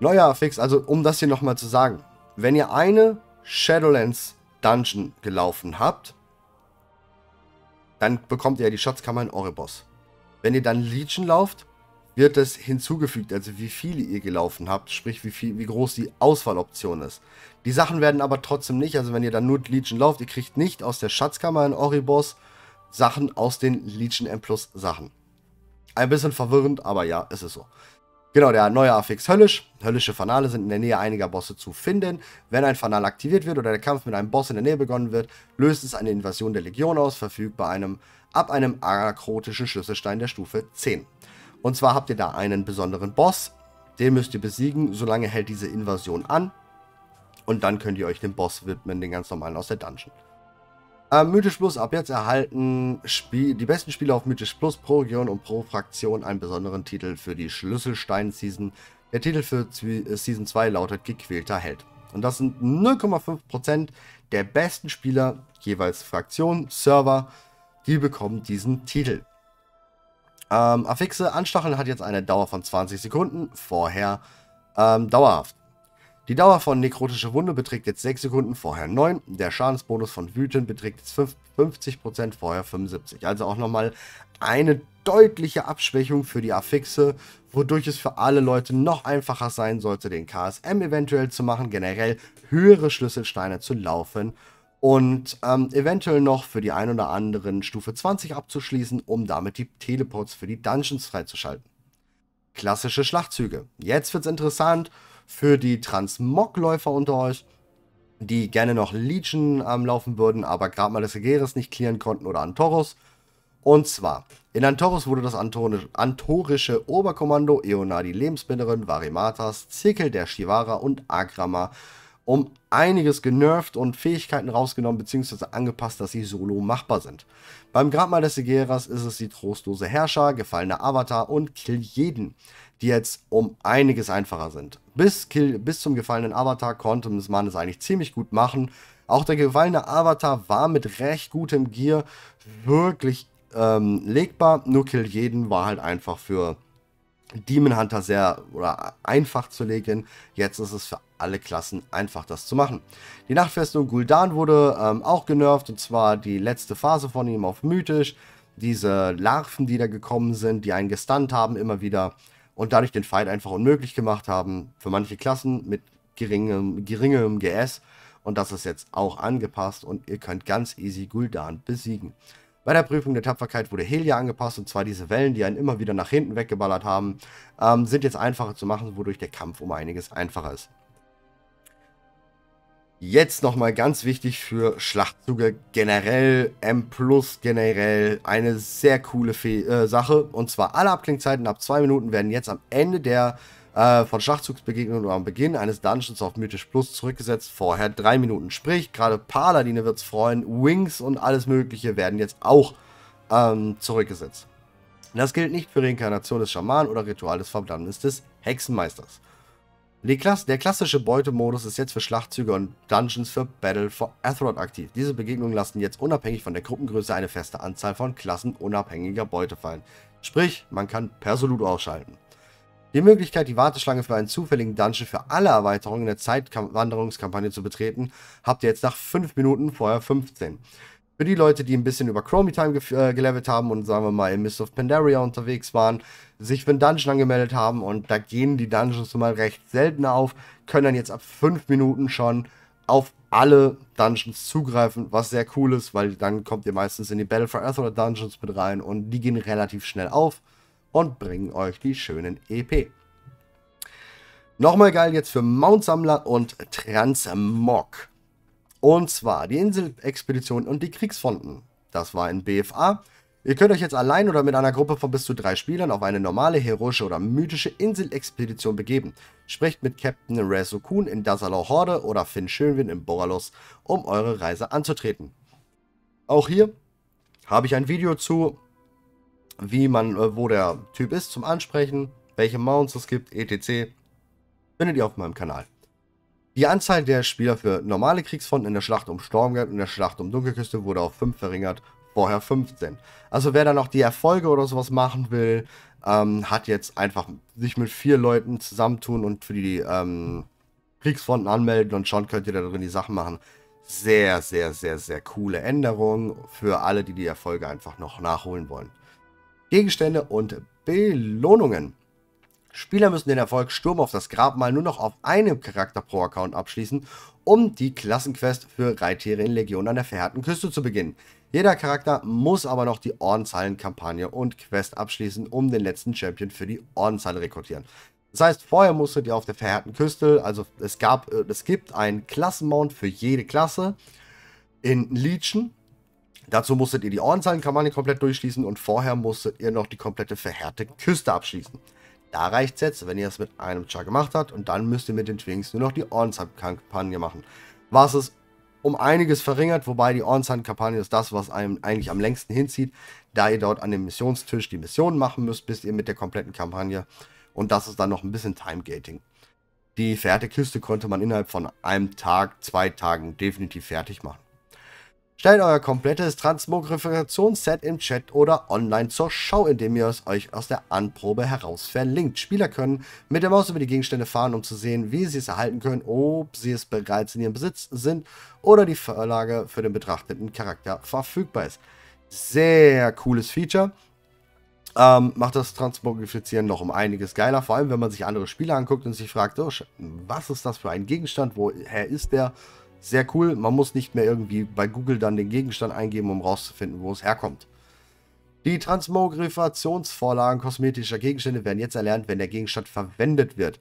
Neuer Affix, also um das hier nochmal zu sagen, wenn ihr eine Shadowlands Dungeon gelaufen habt, dann bekommt ihr die Schatzkammer in Oribos. Wenn ihr dann Legion lauft, wird das hinzugefügt, also wie viele ihr gelaufen habt, sprich wie, viel, wie groß die Auswahloption ist. Die Sachen werden aber trotzdem nicht, also wenn ihr dann nur Legion lauft, ihr kriegt nicht aus der Schatzkammer in Oribos Sachen aus den Legion M Plus Sachen. Ein bisschen verwirrend, aber ja, ist es so. Genau, der neue Affix höllisch. Höllische Fanale sind in der Nähe einiger Bosse zu finden. Wenn ein Fanal aktiviert wird oder der Kampf mit einem Boss in der Nähe begonnen wird, löst es eine Invasion der Legion aus, verfügt bei einem ab einem anakrotischen Schlüsselstein der Stufe 10. Und zwar habt ihr da einen besonderen Boss, den müsst ihr besiegen, solange hält diese Invasion an. Und dann könnt ihr euch dem Boss widmen, den ganz normalen aus der Dungeon. Äh, Mythisch Plus, ab jetzt erhalten Spiel, die besten Spieler auf Mythisch Plus pro Region und pro Fraktion einen besonderen Titel für die Schlüsselstein-Season. Der Titel für Z äh, Season 2 lautet Gequälter Held. Und das sind 0,5% der besten Spieler, jeweils Fraktion, Server, die bekommen diesen Titel. Ähm, Affixe Anstacheln hat jetzt eine Dauer von 20 Sekunden, vorher ähm, dauerhaft. Die Dauer von Nekrotische Wunde beträgt jetzt 6 Sekunden, vorher 9. Der Schadensbonus von Wüten beträgt jetzt 50%, vorher 75%. Also auch nochmal eine deutliche Abschwächung für die Affixe, wodurch es für alle Leute noch einfacher sein sollte, den KSM eventuell zu machen, generell höhere Schlüsselsteine zu laufen und ähm, eventuell noch für die ein oder anderen Stufe 20 abzuschließen, um damit die Teleports für die Dungeons freizuschalten. Klassische Schlachtzüge. Jetzt wird's interessant für die Transmog-Läufer unter euch, die gerne noch Legion am ähm, Laufen würden, aber gerade mal das Regeres nicht klären konnten oder Antoros. Und zwar, in Antoros wurde das antorische Oberkommando Eona, die Lebensbinderin, Varimatas, Zirkel der Shivara und Agrama um einiges genervt und Fähigkeiten rausgenommen bzw. angepasst, dass sie solo machbar sind. Beim Grabmal des Segeras ist es die trostlose Herrscher, gefallene Avatar und Kill jeden die jetzt um einiges einfacher sind. Bis, Kill, bis zum gefallenen Avatar konnte man es eigentlich ziemlich gut machen. Auch der gefallene Avatar war mit recht gutem Gear wirklich ähm, legbar. Nur Kill jeden war halt einfach für Demon Hunter sehr oder einfach zu legen. Jetzt ist es für alle Klassen einfach, das zu machen. Die Nachtfestung Guldan wurde ähm, auch genervt, und zwar die letzte Phase von ihm auf Mythisch. Diese Larven, die da gekommen sind, die einen gestunt haben, immer wieder und dadurch den Fight einfach unmöglich gemacht haben für manche Klassen mit geringem, geringem GS. Und das ist jetzt auch angepasst und ihr könnt ganz easy Guldan besiegen. Bei der Prüfung der Tapferkeit wurde Helia angepasst und zwar diese Wellen, die einen immer wieder nach hinten weggeballert haben, ähm, sind jetzt einfacher zu machen, wodurch der Kampf um einiges einfacher ist. Jetzt nochmal ganz wichtig für Schlachtzüge generell, M Plus generell, eine sehr coole Fe äh, Sache. Und zwar alle Abklingzeiten ab 2 Minuten werden jetzt am Ende der äh, von Schlachtzugsbegegnungen oder am Beginn eines Dungeons auf Mythisch Plus zurückgesetzt. Vorher 3 Minuten. Sprich, gerade Paladine wird es freuen, Wings und alles mögliche werden jetzt auch ähm, zurückgesetzt. Das gilt nicht für Reinkarnation des Schamanen oder Ritual des Verdammnis des Hexenmeisters. Klasse, der klassische Beutemodus ist jetzt für Schlachtzüge und Dungeons für Battle for Athrod aktiv. Diese Begegnungen lassen jetzt unabhängig von der Gruppengröße eine feste Anzahl von Klassen unabhängiger Beute fallen. Sprich, man kann Persolut ausschalten. Die Möglichkeit, die Warteschlange für einen zufälligen Dungeon für alle Erweiterungen in der Zeitwanderungskampagne zu betreten, habt ihr jetzt nach 5 Minuten, vorher 15. Für die Leute, die ein bisschen über Chromie Time äh, gelevelt haben und sagen wir mal in Mist of Pandaria unterwegs waren, sich für einen Dungeon angemeldet haben und da gehen die Dungeons mal recht selten auf, können dann jetzt ab 5 Minuten schon auf alle Dungeons zugreifen, was sehr cool ist, weil dann kommt ihr meistens in die Battle for Earth oder Dungeons mit rein und die gehen relativ schnell auf und bringen euch die schönen EP. Nochmal geil jetzt für Mount Sammler und Transmog. Und zwar die Inselexpedition und die Kriegsfronten. Das war in BFA. Ihr könnt euch jetzt allein oder mit einer Gruppe von bis zu drei Spielern auf eine normale, heroische oder mythische Inselexpedition begeben. Sprecht mit Captain Resokun in Dasalau Horde oder Finn Schönwind in Boralos, um eure Reise anzutreten. Auch hier habe ich ein Video zu, wie man, äh, wo der Typ ist zum Ansprechen, welche Mounts es gibt, etc. Findet ihr auf meinem Kanal. Die Anzahl der Spieler für normale Kriegsfronten in der Schlacht um Stormgeld und der Schlacht um Dunkelküste wurde auf 5 verringert, vorher 15. Also wer da noch die Erfolge oder sowas machen will, ähm, hat jetzt einfach sich mit vier Leuten zusammentun und für die ähm, Kriegsfronten anmelden und schon könnt ihr da drin die Sachen machen. Sehr, sehr, sehr, sehr coole Änderung für alle, die die Erfolge einfach noch nachholen wollen. Gegenstände und Belohnungen. Spieler müssen den Erfolg Sturm auf das Grabmal nur noch auf einem Charakter pro Account abschließen, um die Klassenquest für Reittiere in Legion an der verhärten Küste zu beginnen. Jeder Charakter muss aber noch die ordenszahlen und Quest abschließen, um den letzten Champion für die Ordenzahl rekrutieren. Das heißt, vorher musstet ihr auf der verhärten Küste, also es gab, äh, es gibt einen Klassenmount für jede Klasse in Legion. Dazu musstet ihr die Ordenszahlenkampagne komplett durchschließen und vorher musstet ihr noch die komplette verhärte Küste abschließen. Da reicht es jetzt, wenn ihr es mit einem Char gemacht habt und dann müsst ihr mit den Twinks nur noch die Ornshand-Kampagne machen. Was es um einiges verringert, wobei die Ornshand-Kampagne ist das, was einem eigentlich am längsten hinzieht, da ihr dort an dem Missionstisch die Mission machen müsst, bis ihr mit der kompletten Kampagne und das ist dann noch ein bisschen Time-Gating. Die Fertigkiste konnte man innerhalb von einem Tag, zwei Tagen definitiv fertig machen. Stellt euer komplettes Transmogrifikationsset im Chat oder online zur Schau, indem ihr es euch aus der Anprobe heraus verlinkt. Spieler können mit der Maus über die Gegenstände fahren, um zu sehen, wie sie es erhalten können, ob sie es bereits in ihrem Besitz sind oder die Vorlage für den betrachteten Charakter verfügbar ist. Sehr cooles Feature. Ähm, macht das Transmogrifizieren noch um einiges geiler, vor allem wenn man sich andere Spiele anguckt und sich fragt, oh, was ist das für ein Gegenstand, woher ist der? Sehr cool, man muss nicht mehr irgendwie bei Google dann den Gegenstand eingeben, um rauszufinden, wo es herkommt. Die Transmogrifationsvorlagen kosmetischer Gegenstände werden jetzt erlernt, wenn der Gegenstand verwendet wird.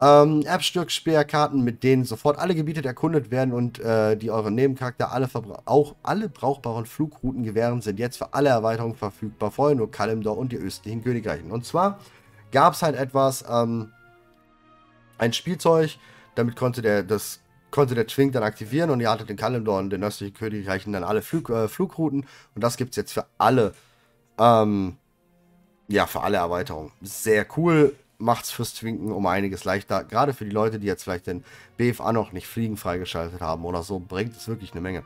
Ähm, Erbstück-Speerkarten, mit denen sofort alle Gebiete erkundet werden und äh, die euren Nebencharakter alle auch alle brauchbaren Flugrouten gewähren, sind jetzt für alle Erweiterungen verfügbar, vorher nur Kalimdor und die östlichen Königreichen. Und zwar gab es halt etwas, ähm, ein Spielzeug, damit konnte der, das konnte der Twing dann aktivieren und ihr hattet den Kalendor und den östlichen Königreichen dann alle Flug, äh, Flugrouten. Und das gibt es jetzt für alle, ähm, ja, für alle Erweiterungen. Sehr cool, macht's fürs Twinken um einiges leichter. Gerade für die Leute, die jetzt vielleicht den BFA noch nicht fliegen freigeschaltet haben oder so, bringt es wirklich eine Menge.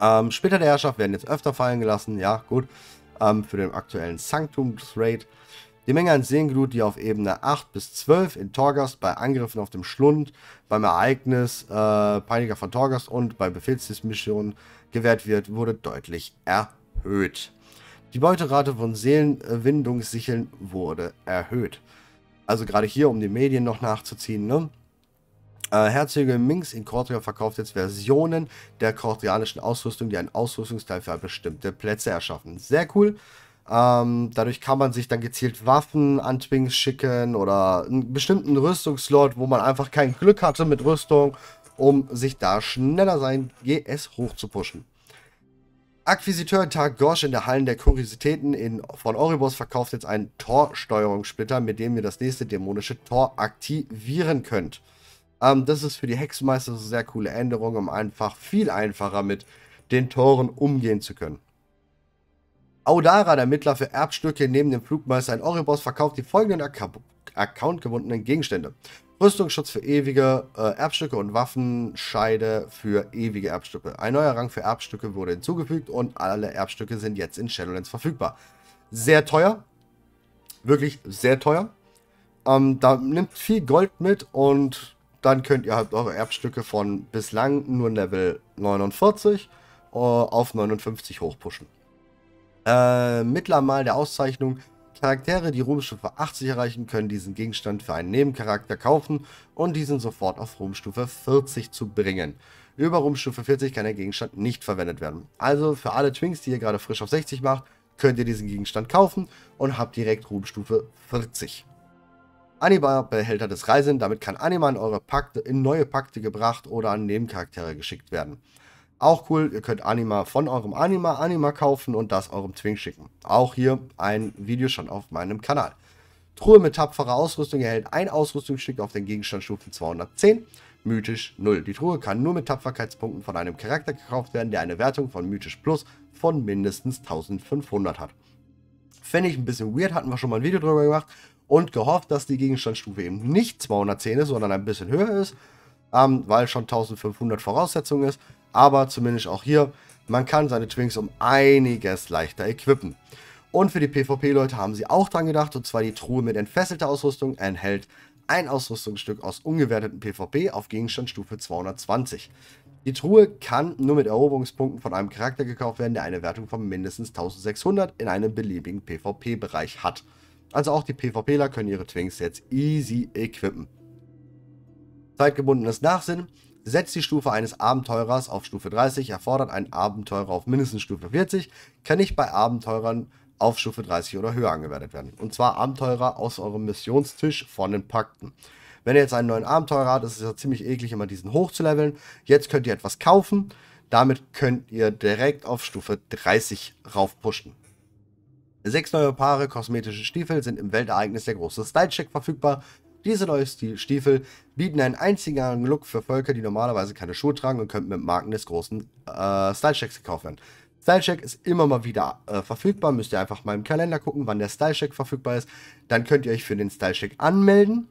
Ähm, später der Herrschaft werden jetzt öfter fallen gelassen, ja, gut. Ähm, für den aktuellen Sanctum-Raid. Die Menge an Seenglut, die auf Ebene 8 bis 12 in Torgast bei Angriffen auf dem Schlund, beim Ereignis äh, Peiniger von Torgast und bei Befehlsdismissionen gewährt wird, wurde deutlich erhöht. Die Beuterate von Seelenwindungssicheln wurde erhöht. Also gerade hier, um die Medien noch nachzuziehen, ne? Äh, Herzöge Minx in Kortria verkauft jetzt Versionen der kortrianischen Ausrüstung, die einen Ausrüstungsteil für bestimmte Plätze erschaffen. Sehr cool. Ähm, dadurch kann man sich dann gezielt Waffen an Twinks schicken oder einen bestimmten Rüstungslot, wo man einfach kein Glück hatte mit Rüstung, um sich da schneller sein GS hochzupuschen. Akquisiteur Tag Tagosh in der Hallen der Kuriositäten in, von Oribos verkauft jetzt einen Tor-Steuerungssplitter, mit dem ihr das nächste dämonische Tor aktivieren könnt. Ähm, das ist für die Hexenmeister eine sehr coole Änderung, um einfach viel einfacher mit den Toren umgehen zu können. Audara, der Mittler für Erbstücke neben dem Flugmeister in Oribos, verkauft die folgenden accountgebundenen Gegenstände. Rüstungsschutz für ewige äh, Erbstücke und Waffenscheide für ewige Erbstücke. Ein neuer Rang für Erbstücke wurde hinzugefügt und alle Erbstücke sind jetzt in Shadowlands verfügbar. Sehr teuer. Wirklich sehr teuer. Ähm, da nimmt viel Gold mit und dann könnt ihr halt eure Erbstücke von bislang nur Level 49 äh, auf 59 hochpushen äh, Mittlermal der Auszeichnung. Charaktere, die Ruhmstufe 80 erreichen, können diesen Gegenstand für einen Nebencharakter kaufen und diesen sofort auf Ruhmstufe 40 zu bringen. Über Ruhmstufe 40 kann der Gegenstand nicht verwendet werden. Also für alle Twinks, die ihr gerade frisch auf 60 macht, könnt ihr diesen Gegenstand kaufen und habt direkt Ruhmstufe 40. Anima-Behälter des Reisen, damit kann Anima in, eure Pakte, in neue Pakte gebracht oder an Nebencharaktere geschickt werden. Auch cool, ihr könnt Anima von eurem Anima Anima kaufen und das eurem Twing schicken. Auch hier ein Video schon auf meinem Kanal. Truhe mit tapferer Ausrüstung erhält ein Ausrüstungsstück auf den Gegenstandsstufen 210, mythisch 0. Die Truhe kann nur mit Tapferkeitspunkten von einem Charakter gekauft werden, der eine Wertung von mythisch plus von mindestens 1500 hat. Fände ich ein bisschen weird, hatten wir schon mal ein Video drüber gemacht und gehofft, dass die Gegenstandsstufe eben nicht 210 ist, sondern ein bisschen höher ist, ähm, weil schon 1500 Voraussetzung ist. Aber zumindest auch hier, man kann seine Twinks um einiges leichter equippen. Und für die PvP-Leute haben sie auch dran gedacht, und zwar die Truhe mit entfesselter Ausrüstung enthält ein Ausrüstungsstück aus ungewerteten PvP auf Gegenstand Stufe 220. Die Truhe kann nur mit Eroberungspunkten von einem Charakter gekauft werden, der eine Wertung von mindestens 1600 in einem beliebigen PvP-Bereich hat. Also auch die PvPler können ihre Twinks jetzt easy equippen. Zeitgebundenes Nachsinn. Setzt die Stufe eines Abenteurers auf Stufe 30, erfordert einen Abenteurer auf mindestens Stufe 40, kann nicht bei Abenteurern auf Stufe 30 oder höher angewertet werden. Und zwar Abenteurer aus eurem Missionstisch von den Pakten. Wenn ihr jetzt einen neuen Abenteurer habt, ist es ja ziemlich eklig, immer diesen hoch zu leveln. Jetzt könnt ihr etwas kaufen. Damit könnt ihr direkt auf Stufe 30 raufpushen. Sechs neue Paare kosmetische Stiefel sind im Weltereignis der große Style-Check verfügbar. Diese neuen Stiefel bieten einen einzigartigen Look für Völker, die normalerweise keine Schuhe tragen und könnten mit Marken des großen äh, style gekauft werden. Stylecheck ist immer mal wieder äh, verfügbar. Müsst ihr einfach mal im Kalender gucken, wann der Stylecheck verfügbar ist. Dann könnt ihr euch für den Stylecheck anmelden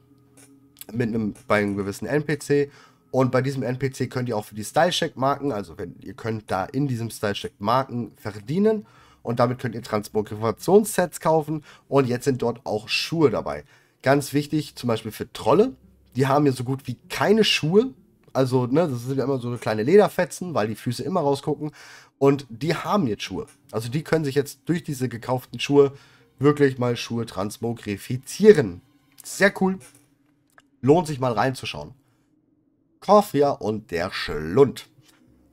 mit einem, bei einem gewissen NPC. Und bei diesem NPC könnt ihr auch für die stylecheck marken also wenn, ihr könnt da in diesem stylecheck marken verdienen. Und damit könnt ihr Transmografationssets kaufen. Und jetzt sind dort auch Schuhe dabei. Ganz wichtig, zum Beispiel für Trolle, die haben ja so gut wie keine Schuhe. Also, ne, das sind ja immer so kleine Lederfetzen, weil die Füße immer rausgucken. Und die haben jetzt Schuhe. Also, die können sich jetzt durch diese gekauften Schuhe wirklich mal Schuhe transmogrifizieren. Sehr cool. Lohnt sich mal reinzuschauen. Korfia und der Schlund.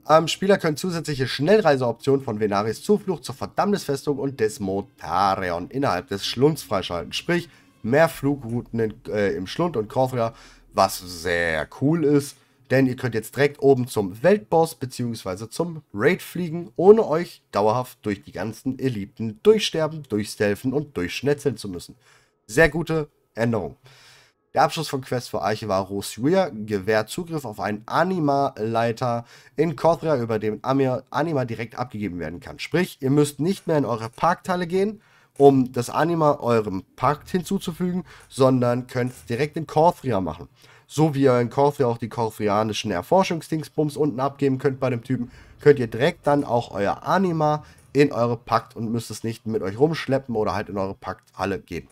Ähm, Spieler können zusätzliche Schnellreiseoptionen von Venaris Zuflucht zur Verdammnisfestung und des Motareon innerhalb des Schlunds freischalten. Sprich, mehr Flugrouten in, äh, im Schlund und Kochra, was sehr cool ist, denn ihr könnt jetzt direkt oben zum Weltboss bzw. zum Raid fliegen, ohne euch dauerhaft durch die ganzen Eliten durchsterben, durchstelfen und durchschnetzeln zu müssen. Sehr gute Änderung. Der Abschluss von Quest für Arche war Suya gewährt Zugriff auf einen Anima-Leiter in Kothra, über den Anima direkt abgegeben werden kann. Sprich, ihr müsst nicht mehr in eure Parkteile gehen, um das Anima eurem Pakt hinzuzufügen, sondern könnt es direkt in Corthria machen. So wie ihr in Corthria auch die korthrianischen Erforschungsdingsbums unten abgeben könnt bei dem Typen, könnt ihr direkt dann auch euer Anima in eure Pakt und müsst es nicht mit euch rumschleppen oder halt in eure Pakthalle geben.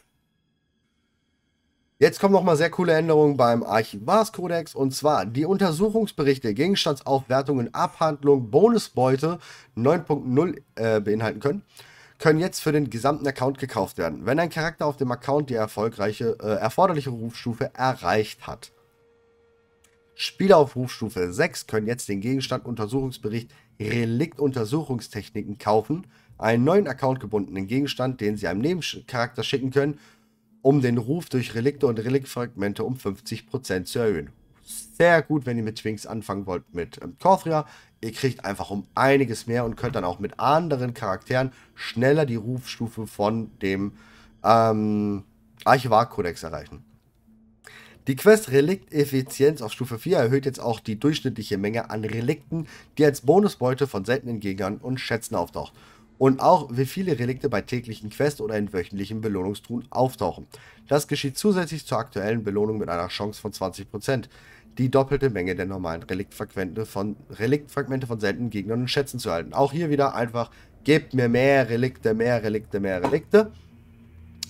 Jetzt kommen nochmal sehr coole Änderungen beim Archivarskodex und zwar die Untersuchungsberichte, Gegenstandsaufwertungen, Abhandlung, Bonusbeute 9.0 äh, beinhalten können können jetzt für den gesamten Account gekauft werden, wenn ein Charakter auf dem Account die erfolgreiche, äh, erforderliche Rufstufe erreicht hat. Spieler auf Rufstufe 6 können jetzt den Gegenstand Untersuchungsbericht Relikt Untersuchungstechniken kaufen, einen neuen Account gebundenen Gegenstand, den sie einem Nebencharakter schicken können, um den Ruf durch Relikte und Reliktfragmente um 50% zu erhöhen sehr gut, wenn ihr mit Twinks anfangen wollt mit ähm, Korthria. Ihr kriegt einfach um einiges mehr und könnt dann auch mit anderen Charakteren schneller die Rufstufe von dem ähm, Archivarkodex erreichen. Die Quest Relikt Effizienz auf Stufe 4 erhöht jetzt auch die durchschnittliche Menge an Relikten, die als Bonusbeute von seltenen Gegnern und Schätzen auftaucht. Und auch wie viele Relikte bei täglichen Quests oder in wöchentlichen Belohnungstruhen auftauchen. Das geschieht zusätzlich zur aktuellen Belohnung mit einer Chance von 20% die doppelte Menge der normalen Reliktfragmente von, Reliktfragmente von seltenen Gegnern und Schätzen zu halten. Auch hier wieder einfach, gebt mir mehr Relikte, mehr Relikte, mehr Relikte.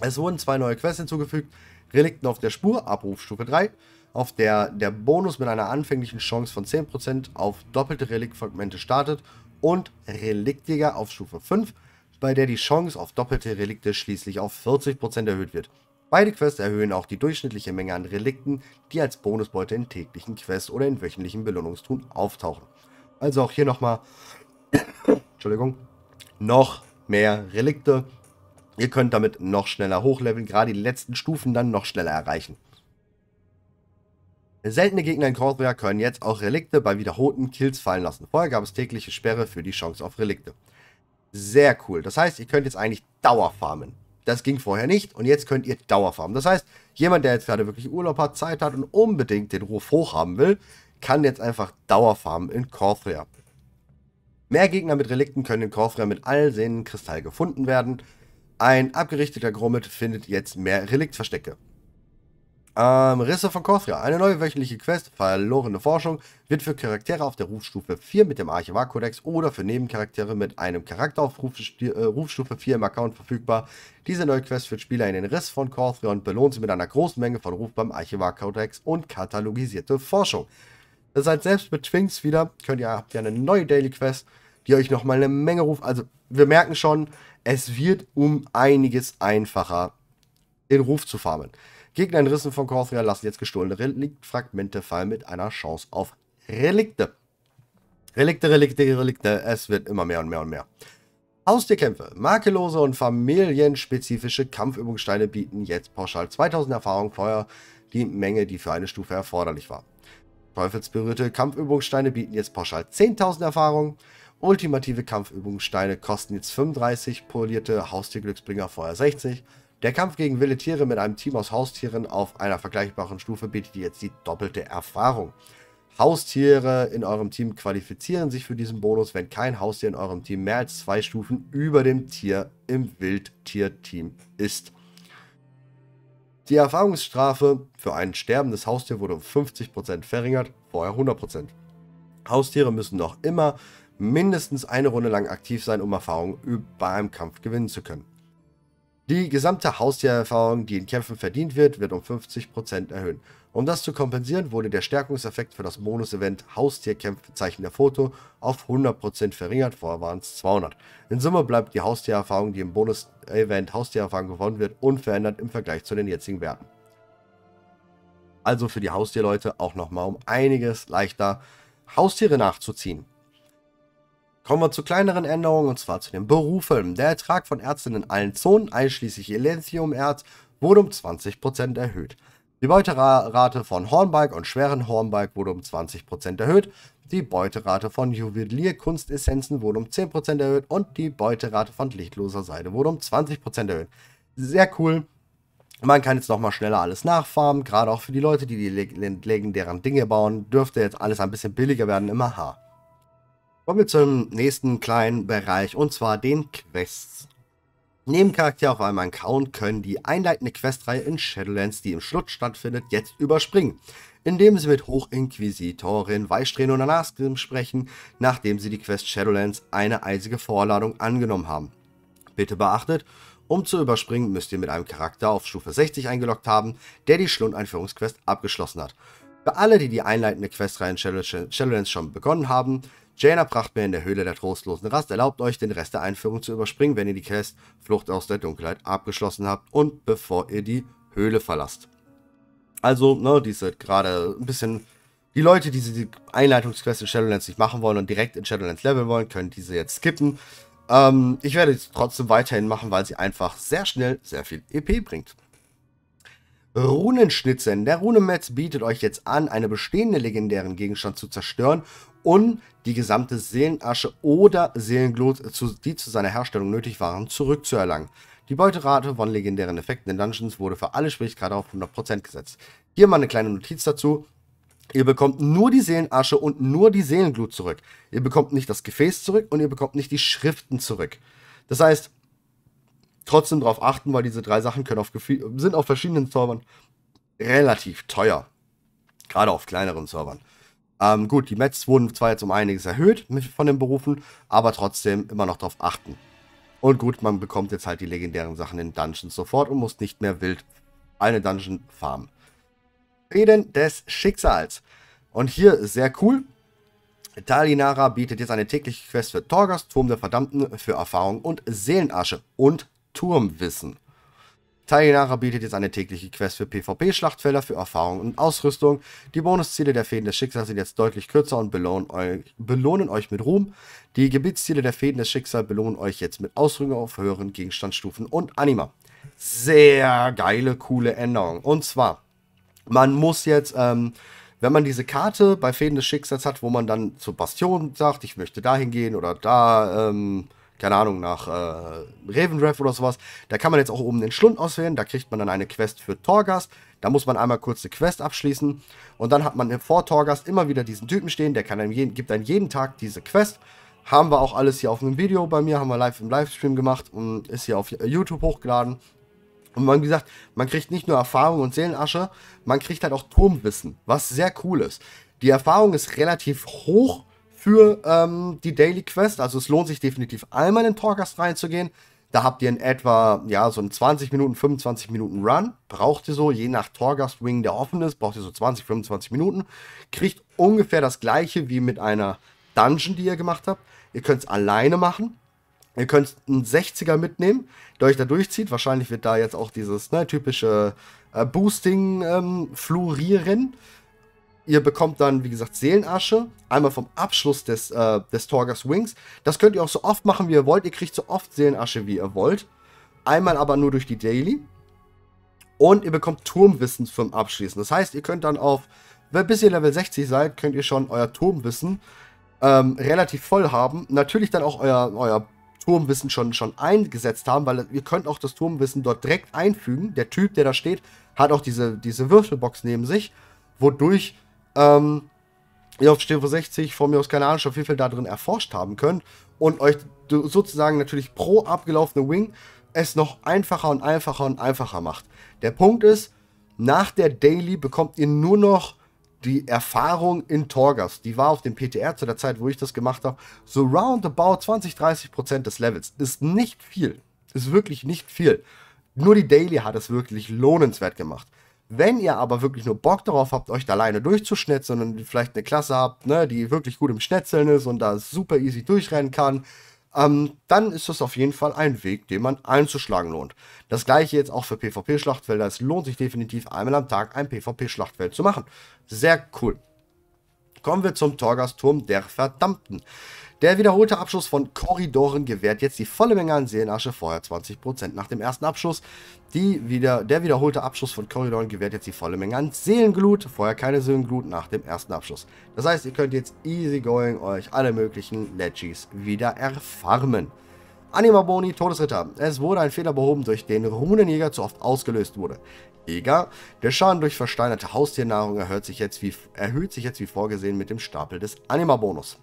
Es wurden zwei neue Quests hinzugefügt. Relikten auf der Spur, Abrufstufe 3, auf der der Bonus mit einer anfänglichen Chance von 10% auf doppelte Reliktfragmente startet und Reliktjäger auf Stufe 5, bei der die Chance auf doppelte Relikte schließlich auf 40% erhöht wird. Beide Quests erhöhen auch die durchschnittliche Menge an Relikten, die als Bonusbeute in täglichen Quests oder in wöchentlichen Belohnungstun auftauchen. Also auch hier nochmal, *coughs* Entschuldigung, noch mehr Relikte. Ihr könnt damit noch schneller hochleveln, gerade die letzten Stufen dann noch schneller erreichen. Seltene Gegner in Corthria können jetzt auch Relikte bei wiederholten Kills fallen lassen. Vorher gab es tägliche Sperre für die Chance auf Relikte. Sehr cool. Das heißt, ihr könnt jetzt eigentlich Dauer farmen. Das ging vorher nicht und jetzt könnt ihr dauerfarmen. Das heißt, jemand, der jetzt gerade wirklich Urlaub hat, Zeit hat und unbedingt den Ruf hoch haben will, kann jetzt einfach dauerfarmen in Corthria. Mehr Gegner mit Relikten können in Corthria mit all seinen Kristall gefunden werden. Ein abgerichteter Gromit findet jetzt mehr Reliktverstecke. Ähm, Risse von Kothra. Eine neue wöchentliche Quest, verlorene Forschung, wird für Charaktere auf der Rufstufe 4 mit dem Archivarkodex oder für Nebencharaktere mit einem Charakter auf äh, Rufstufe 4 im Account verfügbar. Diese neue Quest führt Spieler in den Riss von Kothra und belohnt sie mit einer großen Menge von Ruf beim Archivarkodex und katalogisierte Forschung. Ihr Seid selbst mit Twinks wieder, könnt ihr, habt ihr eine neue Daily Quest, die euch nochmal eine Menge Ruf, Also, wir merken schon, es wird um einiges einfacher, den Ruf zu farmen. Gegner in Rissen von Korthria lassen jetzt gestohlene Reliktfragmente fallen mit einer Chance auf Relikte. Relikte, Relikte, Relikte. Es wird immer mehr und mehr und mehr. Haustierkämpfe, makellose und familienspezifische Kampfübungssteine bieten jetzt pauschal 2000 Erfahrung Feuer, die Menge, die für eine Stufe erforderlich war. Teufelsberührte Kampfübungssteine bieten jetzt pauschal 10.000 Erfahrung. Ultimative Kampfübungssteine kosten jetzt 35, polierte Haustierglücksbringer vorher 60. Der Kampf gegen wilde Tiere mit einem Team aus Haustieren auf einer vergleichbaren Stufe bietet jetzt die doppelte Erfahrung. Haustiere in eurem Team qualifizieren sich für diesen Bonus, wenn kein Haustier in eurem Team mehr als zwei Stufen über dem Tier im Wildtierteam ist. Die Erfahrungsstrafe für ein sterbendes Haustier wurde um 50% verringert, vorher 100%. Haustiere müssen noch immer mindestens eine Runde lang aktiv sein, um Erfahrung bei einem Kampf gewinnen zu können. Die gesamte Haustiererfahrung, die in Kämpfen verdient wird, wird um 50% erhöhen. Um das zu kompensieren, wurde der Stärkungseffekt für das Bonus-Event Haustierkämpfezeichen der Foto auf 100% verringert, vorher waren es 200. In Summe bleibt die Haustiererfahrung, die im Bonus-Event Haustiererfahrung gewonnen wird, unverändert im Vergleich zu den jetzigen Werten. Also für die Haustierleute auch nochmal um einiges leichter, Haustiere nachzuziehen. Kommen wir zu kleineren Änderungen und zwar zu den Berufen. Der Ertrag von Ärzten in allen Zonen, einschließlich Elentiumerz, wurde um 20% erhöht. Die Beuterate von Hornbike und schweren Hornbike wurde um 20% erhöht. Die Beuterate von Juwelierkunstessenzen wurde um 10% erhöht und die Beuterate von lichtloser Seide wurde um 20% erhöht. Sehr cool. Man kann jetzt nochmal schneller alles nachfarmen. Gerade auch für die Leute, die die legendären Dinge bauen, dürfte jetzt alles ein bisschen billiger werden im AHA. Kommen wir zum nächsten kleinen Bereich und zwar den Quests. Nebencharakter auf einem Account können die einleitende Questreihe in Shadowlands, die im Schluss stattfindet, jetzt überspringen, indem sie mit Hochinquisitorin Weistreno Nanaskim sprechen, nachdem sie die Quest Shadowlands eine eisige Vorladung angenommen haben. Bitte beachtet, um zu überspringen, müsst ihr mit einem Charakter auf Stufe 60 eingeloggt haben, der die Schlund-Einführungsquest abgeschlossen hat. Für alle, die die einleitende Questreihe in Shadowlands schon begonnen haben, Jaina bracht mir in der Höhle der trostlosen Rast erlaubt euch, den Rest der Einführung zu überspringen, wenn ihr die Quest Flucht aus der Dunkelheit abgeschlossen habt und bevor ihr die Höhle verlasst. Also, ne, diese gerade ein bisschen die Leute, die diese Einleitungsquest in Shadowlands nicht machen wollen und direkt in Shadowlands leveln wollen, können diese jetzt skippen. Ähm, ich werde es trotzdem weiterhin machen, weil sie einfach sehr schnell sehr viel EP bringt. Runenschnitzen. Der Runemetz bietet euch jetzt an, einen bestehenden legendären Gegenstand zu zerstören und die gesamte Seelenasche oder Seelenglut, die zu seiner Herstellung nötig waren, zurückzuerlangen. Die Beuterate von legendären Effekten in Dungeons wurde für alle Schwierigkeiten auf 100% gesetzt. Hier mal eine kleine Notiz dazu. Ihr bekommt nur die Seelenasche und nur die Seelenglut zurück. Ihr bekommt nicht das Gefäß zurück und ihr bekommt nicht die Schriften zurück. Das heißt, trotzdem darauf achten, weil diese drei Sachen können auf, sind auf verschiedenen Servern relativ teuer. Gerade auf kleineren Servern. Ähm, gut, die Mets wurden zwar jetzt um einiges erhöht von den Berufen, aber trotzdem immer noch darauf achten. Und gut, man bekommt jetzt halt die legendären Sachen in Dungeons sofort und muss nicht mehr wild eine Dungeon farmen. Reden des Schicksals. Und hier sehr cool. Talinara bietet jetzt eine tägliche Quest für Torgas, Turm der Verdammten, für Erfahrung und Seelenasche und Turmwissen. Teilnahmer bietet jetzt eine tägliche Quest für PvP-Schlachtfelder für Erfahrung und Ausrüstung. Die Bonusziele der Fäden des Schicksals sind jetzt deutlich kürzer und belohnen euch, belohnen euch mit Ruhm. Die Gebietsziele der Fäden des Schicksals belohnen euch jetzt mit Ausrüstung auf höheren Gegenstandsstufen und Anima. Sehr geile, coole Änderung. Und zwar, man muss jetzt, ähm, wenn man diese Karte bei Fäden des Schicksals hat, wo man dann zur Bastion sagt, ich möchte dahin gehen oder da, ähm, keine Ahnung, nach äh, Ravendraft oder sowas. Da kann man jetzt auch oben den Schlund auswählen. Da kriegt man dann eine Quest für Torgast. Da muss man einmal kurz eine Quest abschließen. Und dann hat man vor Torgast immer wieder diesen Typen stehen. Der kann einem jeden, gibt dann jeden Tag diese Quest. Haben wir auch alles hier auf einem Video bei mir. Haben wir live im Livestream gemacht und ist hier auf äh, YouTube hochgeladen. Und man gesagt, man kriegt nicht nur Erfahrung und Seelenasche, man kriegt halt auch Turmwissen, was sehr cool ist. Die Erfahrung ist relativ hoch, für ähm, die Daily Quest. Also es lohnt sich definitiv einmal in Torgast reinzugehen. Da habt ihr in etwa, ja, so einen 20 Minuten, 25 Minuten Run. Braucht ihr so, je nach Torgast Wing, der offen ist, braucht ihr so 20, 25 Minuten. Kriegt ungefähr das gleiche wie mit einer Dungeon, die ihr gemacht habt. Ihr könnt es alleine machen. Ihr könnt einen 60er mitnehmen, der euch da durchzieht. Wahrscheinlich wird da jetzt auch dieses ne, typische äh, Boosting ähm, florieren. Ihr bekommt dann, wie gesagt, Seelenasche, einmal vom Abschluss des, äh, des Torgas Wings. Das könnt ihr auch so oft machen, wie ihr wollt. Ihr kriegt so oft Seelenasche, wie ihr wollt. Einmal aber nur durch die Daily. Und ihr bekommt Turmwissen zum Abschließen. Das heißt, ihr könnt dann auf, bis ihr Level 60 seid, könnt ihr schon euer Turmwissen ähm, relativ voll haben. Natürlich dann auch euer, euer Turmwissen schon, schon eingesetzt haben, weil ihr könnt auch das Turmwissen dort direkt einfügen. Der Typ, der da steht, hat auch diese, diese Würfelbox neben sich, wodurch ähm, ihr auf Stufe 60 von mir aus, keine Ahnung, schon viel, viel da drin erforscht haben könnt und euch sozusagen natürlich pro abgelaufene Wing es noch einfacher und einfacher und einfacher macht. Der Punkt ist, nach der Daily bekommt ihr nur noch die Erfahrung in Torgas. Die war auf dem PTR zu der Zeit, wo ich das gemacht habe, so roundabout 20, 30 Prozent des Levels. Ist nicht viel. Ist wirklich nicht viel. Nur die Daily hat es wirklich lohnenswert gemacht. Wenn ihr aber wirklich nur Bock darauf habt, euch da alleine durchzuschnetzeln und vielleicht eine Klasse habt, ne, die wirklich gut im Schnetzeln ist und da super easy durchrennen kann, ähm, dann ist das auf jeden Fall ein Weg, den man einzuschlagen lohnt. Das gleiche jetzt auch für PvP-Schlachtfelder. Es lohnt sich definitiv einmal am Tag ein PvP-Schlachtfeld zu machen. Sehr cool. Kommen wir zum Torgasturm der Verdammten. Der wiederholte Abschuss von Korridoren gewährt jetzt die volle Menge an Seelenasche, vorher 20%. Nach dem ersten Abschuss, die wieder, der wiederholte Abschuss von Korridoren gewährt jetzt die volle Menge an Seelenglut, vorher keine Seelenglut nach dem ersten Abschuss. Das heißt, ihr könnt jetzt easygoing euch alle möglichen Legis wieder erfarmen. Anima Boni, Todesritter. Es wurde ein Fehler behoben, durch den Runenjäger zu oft ausgelöst wurde. Jäger, der Schaden durch versteinerte Haustiernahrung erhöht sich jetzt wie, erhöht sich jetzt wie vorgesehen mit dem Stapel des Anima-Bonus.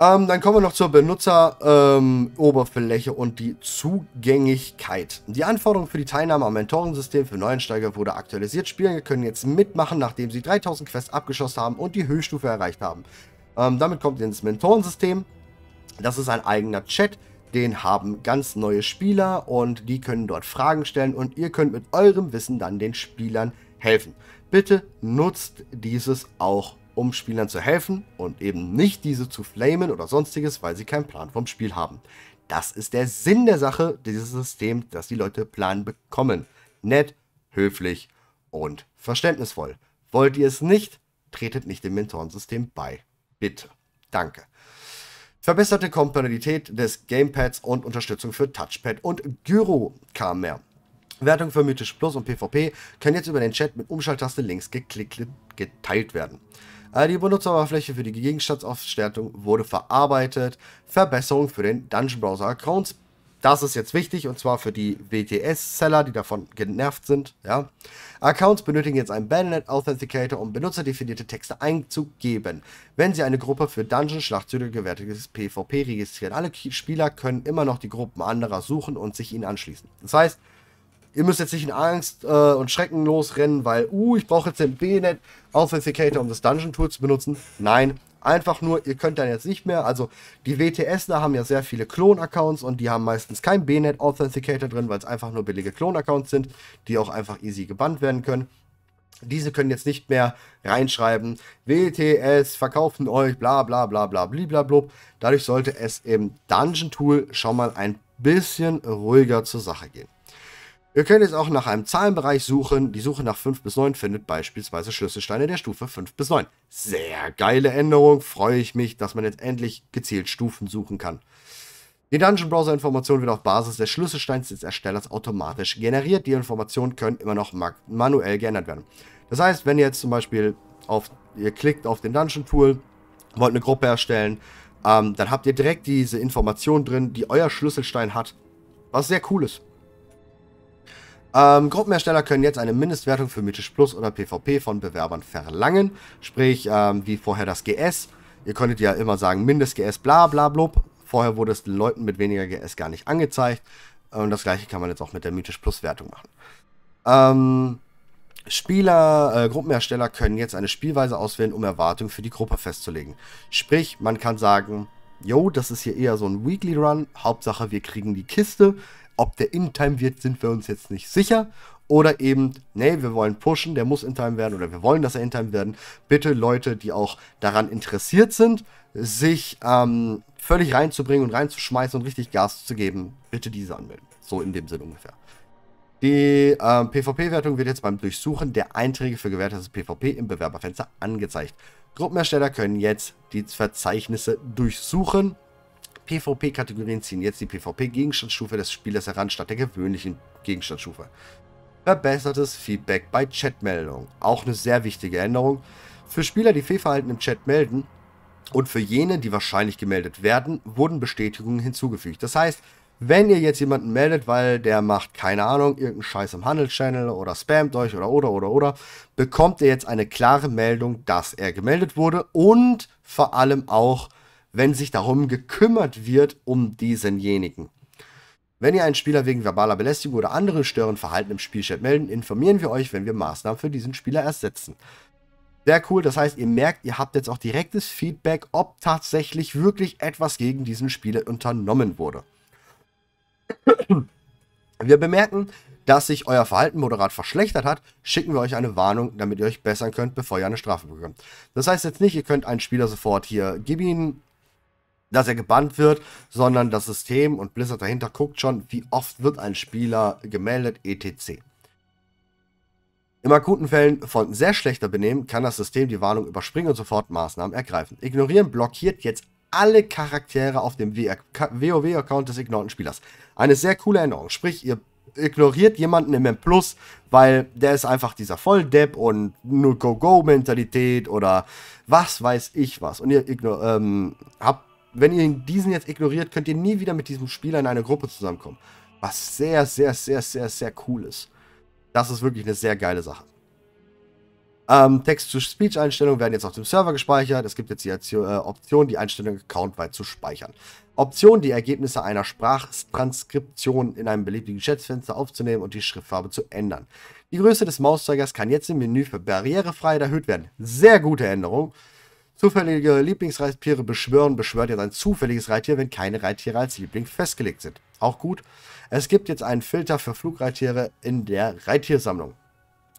Ähm, dann kommen wir noch zur Benutzeroberfläche ähm, und die Zugänglichkeit. Die Anforderung für die Teilnahme am Mentorensystem für Neuensteiger wurde aktualisiert. Spieler können jetzt mitmachen, nachdem sie 3000 Quests abgeschossen haben und die Höchststufe erreicht haben. Ähm, damit kommt ihr ins Mentorensystem. Das ist ein eigener Chat. Den haben ganz neue Spieler und die können dort Fragen stellen und ihr könnt mit eurem Wissen dann den Spielern helfen. Bitte nutzt dieses auch um Spielern zu helfen und eben nicht diese zu flamen oder sonstiges, weil sie keinen Plan vom Spiel haben. Das ist der Sinn der Sache, dieses System, dass die Leute Plan bekommen. Nett, höflich und verständnisvoll. Wollt ihr es nicht, tretet nicht dem Mentorensystem bei. Bitte. Danke. Verbesserte Kompatibilität des Gamepads und Unterstützung für Touchpad und Gyro kam mehr. Wertung für Mythisch Plus und PvP können jetzt über den Chat mit Umschalttaste links geklickt geteilt werden. Die Benutzeroberfläche für die Gegenstandsaufwertung wurde verarbeitet. Verbesserung für den Dungeon Browser Accounts. Das ist jetzt wichtig und zwar für die WTS-Seller, die davon genervt sind. Ja. Accounts benötigen jetzt einen Banet Authenticator, um benutzerdefinierte Texte einzugeben, wenn sie eine Gruppe für Dungeon-Schlachtzüge gewertetes PvP registrieren. Alle Spieler können immer noch die Gruppen anderer suchen und sich ihnen anschließen. Das heißt, ihr müsst jetzt nicht in Angst äh, und Schrecken losrennen, weil, uh, ich brauche jetzt den B-Net Authenticator, um das Dungeon Tool zu benutzen. Nein, einfach nur, ihr könnt dann jetzt nicht mehr. Also die WTSler haben ja sehr viele Klon-Accounts und die haben meistens kein BNet Authenticator drin, weil es einfach nur billige Klon-Accounts sind, die auch einfach easy gebannt werden können. Diese können jetzt nicht mehr reinschreiben, WTS verkaufen euch, bla bla bla bla bliblablub. Dadurch sollte es im Dungeon Tool schon mal ein bisschen ruhiger zur Sache gehen. Ihr könnt jetzt auch nach einem Zahlenbereich suchen. Die Suche nach 5 bis 9 findet beispielsweise Schlüsselsteine der Stufe 5 bis 9. Sehr geile Änderung. Freue ich mich, dass man jetzt endlich gezielt Stufen suchen kann. Die Dungeon Browser Information wird auf Basis des Schlüsselsteins des Erstellers automatisch generiert. Die Informationen können immer noch manuell geändert werden. Das heißt, wenn ihr jetzt zum Beispiel auf, ihr klickt auf den Dungeon Tool, wollt eine Gruppe erstellen, ähm, dann habt ihr direkt diese Information drin, die euer Schlüsselstein hat. Was sehr cool ist. Ähm, Gruppenhersteller können jetzt eine Mindestwertung für Mythisch Plus oder PvP von Bewerbern verlangen. Sprich, ähm, wie vorher das GS. Ihr könntet ja immer sagen, Mindest-GS bla bla blub. Vorher wurde es den Leuten mit weniger GS gar nicht angezeigt. Und das gleiche kann man jetzt auch mit der Mythisch Plus Wertung machen. Ähm, Spieler, äh, Gruppenhersteller können jetzt eine Spielweise auswählen, um Erwartungen für die Gruppe festzulegen. Sprich, man kann sagen, yo, das ist hier eher so ein Weekly Run, Hauptsache wir kriegen die Kiste. Ob der in Time wird, sind wir uns jetzt nicht sicher. Oder eben, nee, wir wollen pushen, der muss in Time werden oder wir wollen, dass er in Time werden. Bitte Leute, die auch daran interessiert sind, sich ähm, völlig reinzubringen und reinzuschmeißen und richtig Gas zu geben, bitte diese anmelden. So in dem Sinn ungefähr. Die äh, PvP-Wertung wird jetzt beim Durchsuchen der Einträge für gewertetes PvP im Bewerberfenster angezeigt. Gruppenersteller können jetzt die Verzeichnisse durchsuchen PvP-Kategorien ziehen jetzt die PvP-Gegenstandsstufe des Spielers heran statt der gewöhnlichen Gegenstandsstufe. Verbessertes Feedback bei Chatmeldungen. Auch eine sehr wichtige Änderung. Für Spieler, die Fehlverhalten im Chat melden und für jene, die wahrscheinlich gemeldet werden, wurden Bestätigungen hinzugefügt. Das heißt, wenn ihr jetzt jemanden meldet, weil der macht, keine Ahnung, irgendeinen Scheiß im Handelschannel oder spammt euch oder oder oder oder, bekommt ihr jetzt eine klare Meldung, dass er gemeldet wurde und vor allem auch, wenn sich darum gekümmert wird, um diesenjenigen. Wenn ihr einen Spieler wegen verbaler Belästigung oder anderen störenden Verhalten im Spielchat melden, informieren wir euch, wenn wir Maßnahmen für diesen Spieler ersetzen. Sehr cool, das heißt, ihr merkt, ihr habt jetzt auch direktes Feedback, ob tatsächlich wirklich etwas gegen diesen Spieler unternommen wurde. Wir bemerken, dass sich euer Verhalten moderat verschlechtert hat, schicken wir euch eine Warnung, damit ihr euch bessern könnt, bevor ihr eine Strafe bekommt. Das heißt jetzt nicht, ihr könnt einen Spieler sofort hier, gib ihn dass er gebannt wird, sondern das System und Blizzard dahinter guckt schon, wie oft wird ein Spieler gemeldet, etc. In akuten Fällen von sehr schlechter Benehmen kann das System die Warnung überspringen und sofort Maßnahmen ergreifen. Ignorieren blockiert jetzt alle Charaktere auf dem WoW-Account des ignoranten Spielers. Eine sehr coole Änderung. Sprich, ihr ignoriert jemanden im M weil der ist einfach dieser Volldepp und nur Go-Go-Mentalität oder was weiß ich was. Und ihr ähm, habt wenn ihr diesen jetzt ignoriert, könnt ihr nie wieder mit diesem Spieler in eine Gruppe zusammenkommen. Was sehr, sehr, sehr, sehr, sehr cool ist. Das ist wirklich eine sehr geile Sache. Ähm, Text-to-Speech-Einstellungen werden jetzt auf dem Server gespeichert. Es gibt jetzt die äh, Option, die Einstellungen accountweit zu speichern. Option, die Ergebnisse einer Sprachtranskription in einem beliebigen Chatfenster aufzunehmen und die Schriftfarbe zu ändern. Die Größe des Mauszeigers kann jetzt im Menü für barrierefreiheit erhöht werden. Sehr gute Änderung. Zufällige Lieblingsreittiere beschwören beschwört jetzt ein zufälliges Reittier, wenn keine Reittiere als Liebling festgelegt sind. Auch gut. Es gibt jetzt einen Filter für Flugreittiere in der Reittiersammlung.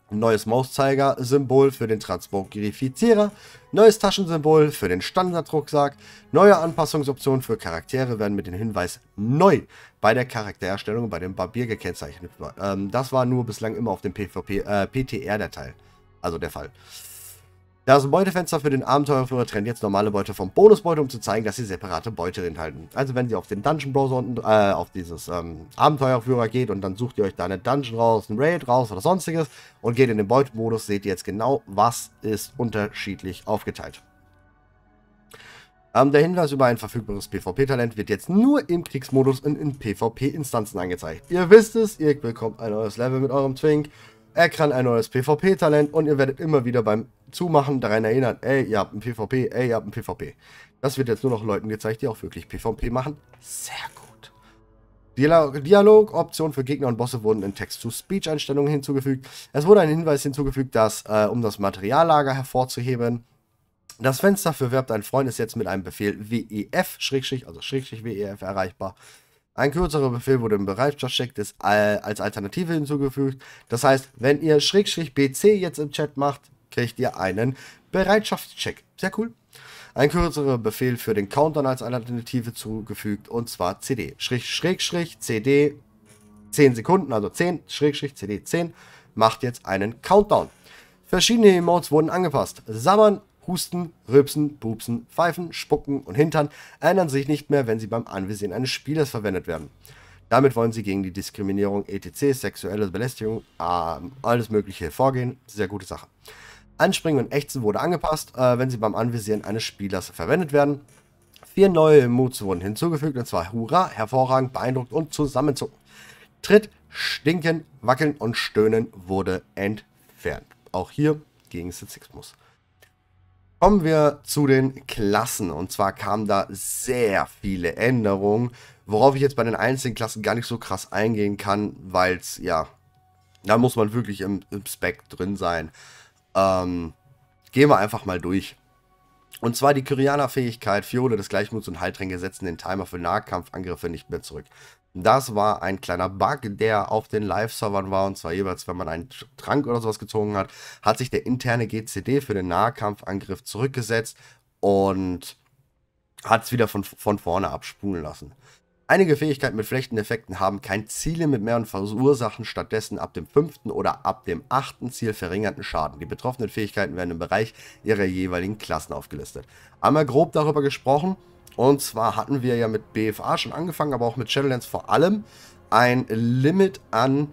Neues Mauszeiger-Symbol für den Transmogrifizierer, neues Taschensymbol für den Standardrucksack, neue Anpassungsoptionen für Charaktere werden mit dem Hinweis neu bei der Charaktererstellung bei dem Barbier gekennzeichnet. Ähm, das war nur bislang immer auf dem PvP, äh, PTR der Teil, also der Fall. Das Beutefenster für den Abenteuerführer trennt jetzt normale Beute vom Bonusbeute, um zu zeigen, dass sie separate Beute enthalten. Also wenn ihr auf den Dungeon Browser unten, äh, auf dieses ähm, Abenteuerführer geht und dann sucht ihr euch da eine Dungeon raus, ein Raid raus oder sonstiges und geht in den Beutemodus, seht ihr jetzt genau, was ist unterschiedlich aufgeteilt. Ähm, der Hinweis über ein verfügbares PvP-Talent wird jetzt nur im Kriegsmodus und in PvP-Instanzen angezeigt. Ihr wisst es, ihr bekommt ein neues Level mit eurem Twink er kann ein neues PvP-Talent und ihr werdet immer wieder beim Zumachen daran erinnert, ey, ihr habt ein PvP, ey, ihr habt ein PvP. Das wird jetzt nur noch Leuten gezeigt, die auch wirklich PvP machen. Sehr gut. Dialogoptionen für Gegner und Bosse wurden in Text-to-Speech-Einstellungen hinzugefügt. Es wurde ein Hinweis hinzugefügt, dass, äh, um das Materiallager hervorzuheben, das Fenster für Verb Dein Freund ist jetzt mit einem Befehl WEF, Schrägstrich, also Schrägstrich WEF erreichbar. Ein kürzerer Befehl wurde im Bereitschaftscheck des, als Alternative hinzugefügt. Das heißt, wenn ihr Schrägstrich BC jetzt im Chat macht, kriegt ihr einen Bereitschaftscheck. Sehr cool. Ein kürzerer Befehl für den Countdown als Alternative zugefügt und zwar CD. Schrägstrich CD 10 Sekunden, also 10, Schrägstrich CD 10, macht jetzt einen Countdown. Verschiedene Emotes wurden angepasst. Sammern, Husten, Rülpsen, Pupsen, Pfeifen, Spucken und Hintern ändern sich nicht mehr, wenn sie beim Anvisieren eines Spielers verwendet werden. Damit wollen sie gegen die Diskriminierung etc., sexuelle Belästigung, äh, alles Mögliche vorgehen. Sehr gute Sache. Anspringen und Ächzen wurde angepasst, äh, wenn sie beim Anvisieren eines Spielers verwendet werden. Vier neue Moods wurden hinzugefügt, und zwar Hurra, hervorragend, beeindruckt und zusammenzucken. Tritt, Stinken, Wackeln und Stöhnen wurde entfernt. Auch hier gegen Sizismus. Kommen wir zu den Klassen. Und zwar kamen da sehr viele Änderungen, worauf ich jetzt bei den einzelnen Klassen gar nicht so krass eingehen kann, weil es, ja, da muss man wirklich im, im Spec drin sein. Ähm, gehen wir einfach mal durch. Und zwar die Kyrianer-Fähigkeit, Fiole des Gleichmuts und Heiltränke setzen den Timer für Nahkampfangriffe nicht mehr zurück. Das war ein kleiner Bug, der auf den Live-Servern war. Und zwar jeweils, wenn man einen Trank oder sowas gezogen hat, hat sich der interne GCD für den Nahkampfangriff zurückgesetzt und hat es wieder von, von vorne abspulen lassen. Einige Fähigkeiten mit Flechteneffekten haben kein Ziel mit mehr und verursachen stattdessen ab dem fünften oder ab dem achten Ziel verringerten Schaden. Die betroffenen Fähigkeiten werden im Bereich ihrer jeweiligen Klassen aufgelistet. Einmal grob darüber gesprochen, und zwar hatten wir ja mit BFA schon angefangen, aber auch mit Shadowlands vor allem ein Limit an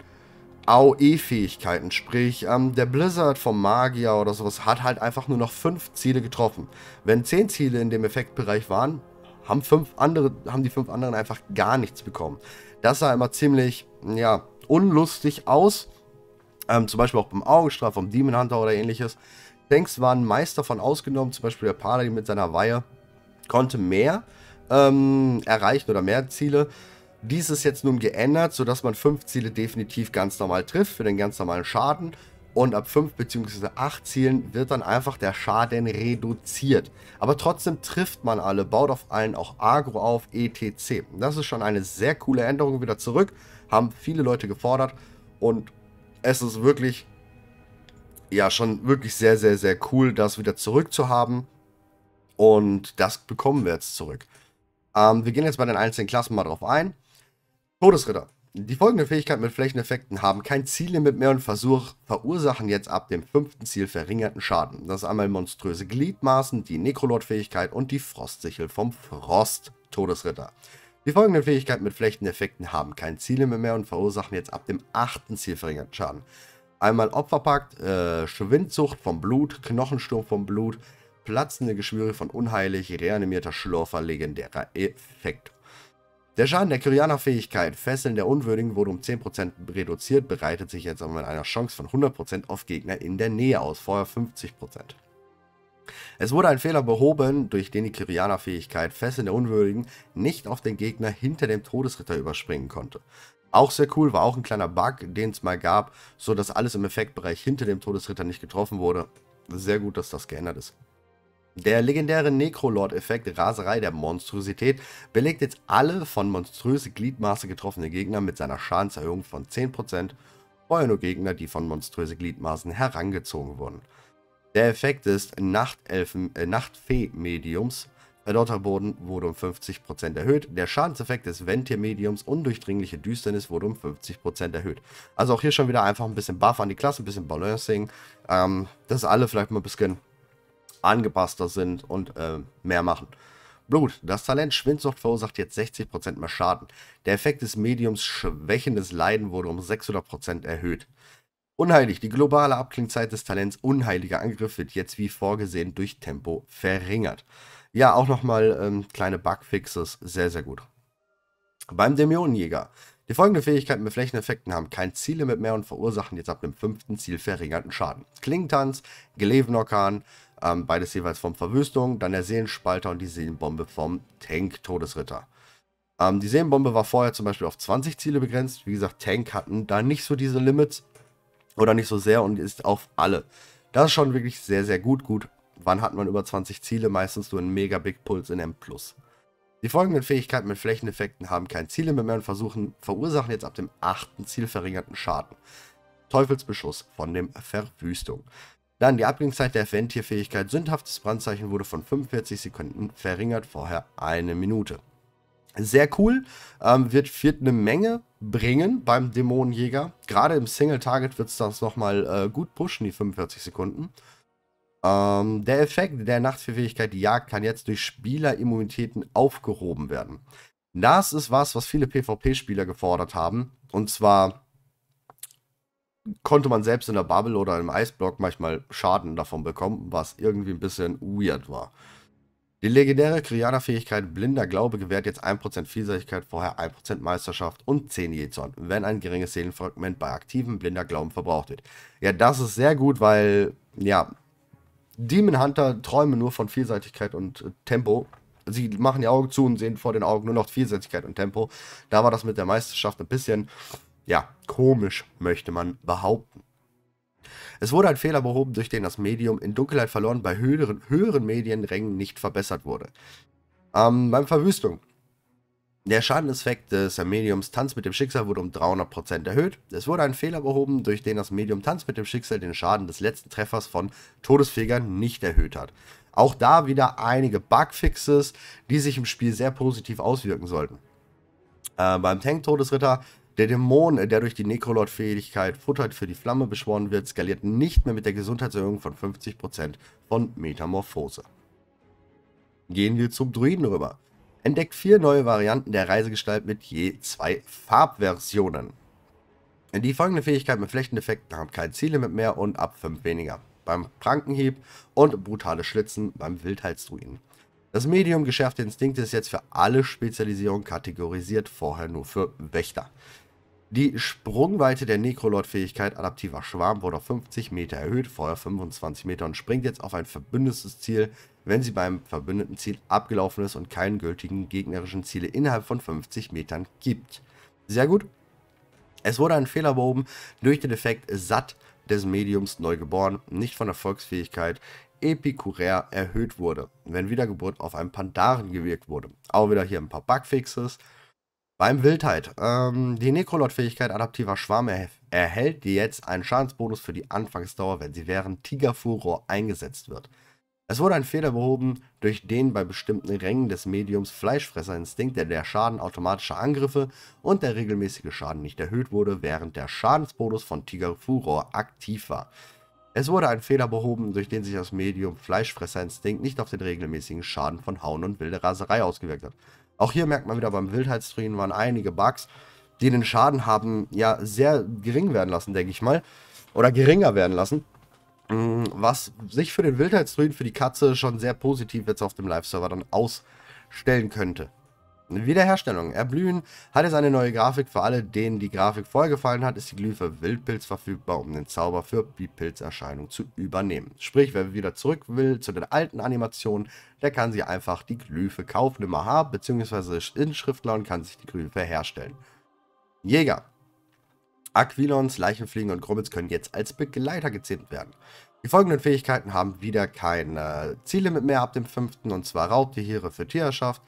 AOE-Fähigkeiten. Sprich, ähm, der Blizzard vom Magier oder sowas hat halt einfach nur noch fünf Ziele getroffen. Wenn zehn Ziele in dem Effektbereich waren, haben, fünf andere, haben die fünf anderen einfach gar nichts bekommen. Das sah immer ziemlich, ja, unlustig aus. Ähm, zum Beispiel auch beim Augenstrahl, vom Demon Hunter oder ähnliches. Tanks waren meist davon ausgenommen, zum Beispiel der Paladin mit seiner Weihe konnte mehr ähm, erreichen oder mehr Ziele. Dies ist jetzt nun geändert, sodass man fünf Ziele definitiv ganz normal trifft für den ganz normalen Schaden. Und ab fünf bzw. acht Zielen wird dann einfach der Schaden reduziert. Aber trotzdem trifft man alle, baut auf allen auch Agro auf, etc. Das ist schon eine sehr coole Änderung wieder zurück. Haben viele Leute gefordert. Und es ist wirklich, ja, schon wirklich sehr, sehr, sehr cool, das wieder zurückzuhaben. Und das bekommen wir jetzt zurück. Ähm, wir gehen jetzt bei den einzelnen Klassen mal drauf ein. Todesritter. Die folgende Fähigkeit mit Flächeneffekten haben kein Ziellimit mehr und Versuch, verursachen jetzt ab dem fünften Ziel verringerten Schaden. Das ist einmal monströse Gliedmaßen, die Nekrolord-Fähigkeit und die Frostsichel vom Frost-Todesritter. Die folgende Fähigkeit mit Flächeneffekten haben kein Ziellimit mehr und verursachen jetzt ab dem achten Ziel verringerten Schaden. Einmal Opferpakt, äh, Schwindsucht vom Blut, Knochensturm vom Blut, platzende Geschwüre von unheilig reanimierter Schlurfer legendärer Effekt. Der Schaden der Kyrianer-Fähigkeit Fesseln der Unwürdigen wurde um 10% reduziert, bereitet sich jetzt aber mit einer Chance von 100% auf Gegner in der Nähe aus, vorher 50%. Es wurde ein Fehler behoben, durch den die Kyrianer-Fähigkeit Fesseln der Unwürdigen nicht auf den Gegner hinter dem Todesritter überspringen konnte. Auch sehr cool war auch ein kleiner Bug, den es mal gab, so dass alles im Effektbereich hinter dem Todesritter nicht getroffen wurde. Sehr gut, dass das geändert ist. Der legendäre Necrolord-Effekt Raserei der Monstrosität belegt jetzt alle von monströse Gliedmaße getroffene Gegner mit seiner Schadenserhöhung von 10%, vorher nur Gegner, die von monströse Gliedmaßen herangezogen wurden. Der Effekt des äh, Nachtfee-Mediums Verdotterboden wurde um 50% erhöht. Der Schadenseffekt des Ventir-Mediums Undurchdringliche Düsternis wurde um 50% erhöht. Also auch hier schon wieder einfach ein bisschen Buff an die Klasse, ein bisschen Balancing, ähm, dass alle vielleicht mal ein bisschen angepasster sind und äh, mehr machen. Blut. Das Talent Schwindsucht verursacht jetzt 60% mehr Schaden. Der Effekt des Mediums schwächendes Leiden wurde um 600% erhöht. Unheilig. Die globale Abklingzeit des Talents Unheiliger Angriff wird jetzt wie vorgesehen durch Tempo verringert. Ja, auch nochmal ähm, kleine Bugfixes. Sehr, sehr gut. Beim Dämonenjäger. Die folgenden Fähigkeiten mit Flächeneffekten haben kein Ziele mit mehr und verursachen jetzt ab dem fünften Ziel verringerten Schaden. Klingtanz, Gelevenorkan, ähm, beides jeweils vom Verwüstung, dann der Seelenspalter und die Seelenbombe vom Tank-Todesritter. Ähm, die Seelenbombe war vorher zum Beispiel auf 20 Ziele begrenzt. Wie gesagt, Tank hatten da nicht so diese Limits oder nicht so sehr und ist auf alle. Das ist schon wirklich sehr, sehr gut. Gut, wann hat man über 20 Ziele? Meistens nur ein mega Big Pulse in M+. Die folgenden Fähigkeiten mit Flächeneffekten haben kein Ziellimit mehr und versuchen, verursachen jetzt ab dem 8. Ziel verringerten Schaden. Teufelsbeschuss von dem Verwüstung. Dann die Abgangszeit der Ventilfähigkeit sündhaftes Brandzeichen wurde von 45 Sekunden verringert, vorher eine Minute. Sehr cool, ähm, wird, wird eine Menge bringen beim Dämonenjäger. Gerade im Single-Target wird es das nochmal äh, gut pushen, die 45 Sekunden. Ähm, der Effekt der Nachtfähigkeit Jagd kann jetzt durch Spielerimmunitäten aufgehoben werden. Das ist was, was viele PvP-Spieler gefordert haben. Und zwar konnte man selbst in der Bubble oder im Eisblock manchmal Schaden davon bekommen, was irgendwie ein bisschen weird war. Die legendäre Kriana-Fähigkeit Blinder Glaube gewährt jetzt 1% Vielseitigkeit, vorher 1% Meisterschaft und 10 Jezorn, wenn ein geringes Seelenfragment bei aktiven Blinder Glauben verbraucht wird. Ja, das ist sehr gut, weil, ja, Demon Hunter träumen nur von Vielseitigkeit und äh, Tempo. Sie machen die Augen zu und sehen vor den Augen nur noch Vielseitigkeit und Tempo. Da war das mit der Meisterschaft ein bisschen ja, komisch, möchte man behaupten. Es wurde ein Fehler behoben, durch den das Medium in Dunkelheit verloren bei höheren, höheren Medienrängen nicht verbessert wurde. Ähm, beim Verwüstung. Der Schadeneffekt des Mediums Tanz mit dem Schicksal wurde um 300% erhöht. Es wurde ein Fehler behoben, durch den das Medium Tanz mit dem Schicksal den Schaden des letzten Treffers von Todesfegern nicht erhöht hat. Auch da wieder einige Bugfixes, die sich im Spiel sehr positiv auswirken sollten. Äh, beim Tank-Todesritter der Dämon, äh, der durch die Necrolord-Fähigkeit Futtert für die Flamme beschworen wird, skaliert nicht mehr mit der Gesundheitserhöhung von 50% von Metamorphose. Gehen wir zum Druiden rüber. Entdeckt vier neue Varianten der Reisegestalt mit je zwei Farbversionen. Die folgende Fähigkeit mit Flächendefekten haben keine Ziele mit mehr und ab 5 weniger. Beim Prankenhieb und brutale Schlitzen beim Wildheitsdruiden. Das Medium geschärfte Instinkte ist jetzt für alle Spezialisierungen kategorisiert, vorher nur für Wächter. Die Sprungweite der Necrolord-Fähigkeit Adaptiver Schwarm wurde auf 50 Meter erhöht, vorher 25 Meter und springt jetzt auf ein verbündetes Ziel, wenn sie beim verbündeten Ziel abgelaufen ist und keinen gültigen gegnerischen Ziele innerhalb von 50 Metern gibt. Sehr gut. Es wurde ein Fehler behoben durch den Effekt satt des Mediums neu geboren, nicht von der Volksfähigkeit Epikurär erhöht wurde, wenn Wiedergeburt auf einem Pandaren gewirkt wurde. Auch wieder hier ein paar Bugfixes. Beim Wildheit. Ähm, die Necrolot-Fähigkeit Adaptiver Schwarm er erhält jetzt einen Schadensbonus für die Anfangsdauer, wenn sie während Tigerfuror eingesetzt wird. Es wurde ein Fehler behoben, durch den bei bestimmten Rängen des Mediums Fleischfresserinstinkt der Schaden automatischer Angriffe und der regelmäßige Schaden nicht erhöht wurde, während der Schadensbonus von Tigerfuror aktiv war. Es wurde ein Fehler behoben, durch den sich das Medium Fleischfresserinstinkt nicht auf den regelmäßigen Schaden von Hauen und wilde Raserei ausgewirkt hat. Auch hier merkt man wieder, beim Wildheitstrien waren einige Bugs, die den Schaden haben ja sehr gering werden lassen, denke ich mal. Oder geringer werden lassen. Mm, was sich für den Wildheitstruin, für die Katze schon sehr positiv jetzt auf dem Live-Server dann ausstellen könnte. Wiederherstellung. Erblühen hat jetzt eine neue Grafik. Für alle, denen die Grafik vorher gefallen hat, ist die Glyphe Wildpilz verfügbar, um den Zauber für die Pilzerscheinung zu übernehmen. Sprich, wer wieder zurück will zu den alten Animationen, der kann sich einfach die Glyphe kaufen im AHA bzw. Inschriftler und kann sich die Glyphe herstellen. Jäger. Aquilons, Leichenfliegen und Grummels können jetzt als Begleiter gezählt werden. Die folgenden Fähigkeiten haben wieder kein äh, mit mehr ab dem 5. und zwar Raubtiere für Tierschaft,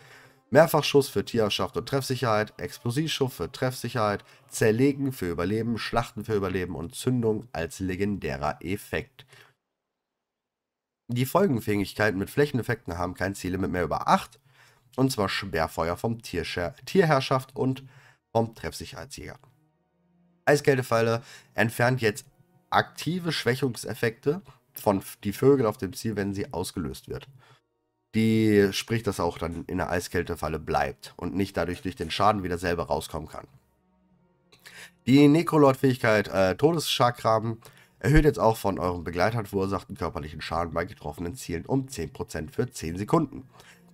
Mehrfachschuss für Tierschaft und Treffsicherheit, Explosivschuss für Treffsicherheit, Zerlegen für Überleben, Schlachten für Überleben und Zündung als legendärer Effekt. Die Folgenfähigkeiten mit Flächeneffekten haben kein Ziellimit mehr über 8, und zwar Sperrfeuer vom Tierscher Tierherrschaft und vom Treffsicherheitsjäger. Eiskältepfeile entfernt jetzt aktive Schwächungseffekte von die Vögel auf dem Ziel, wenn sie ausgelöst wird die spricht, dass er auch dann in der Eiskältefalle bleibt und nicht dadurch durch den Schaden wieder selber rauskommen kann. Die Necrolord-Fähigkeit äh, Todesschakraben erhöht jetzt auch von eurem Begleitern verursachten körperlichen Schaden bei getroffenen Zielen um 10% für 10 Sekunden.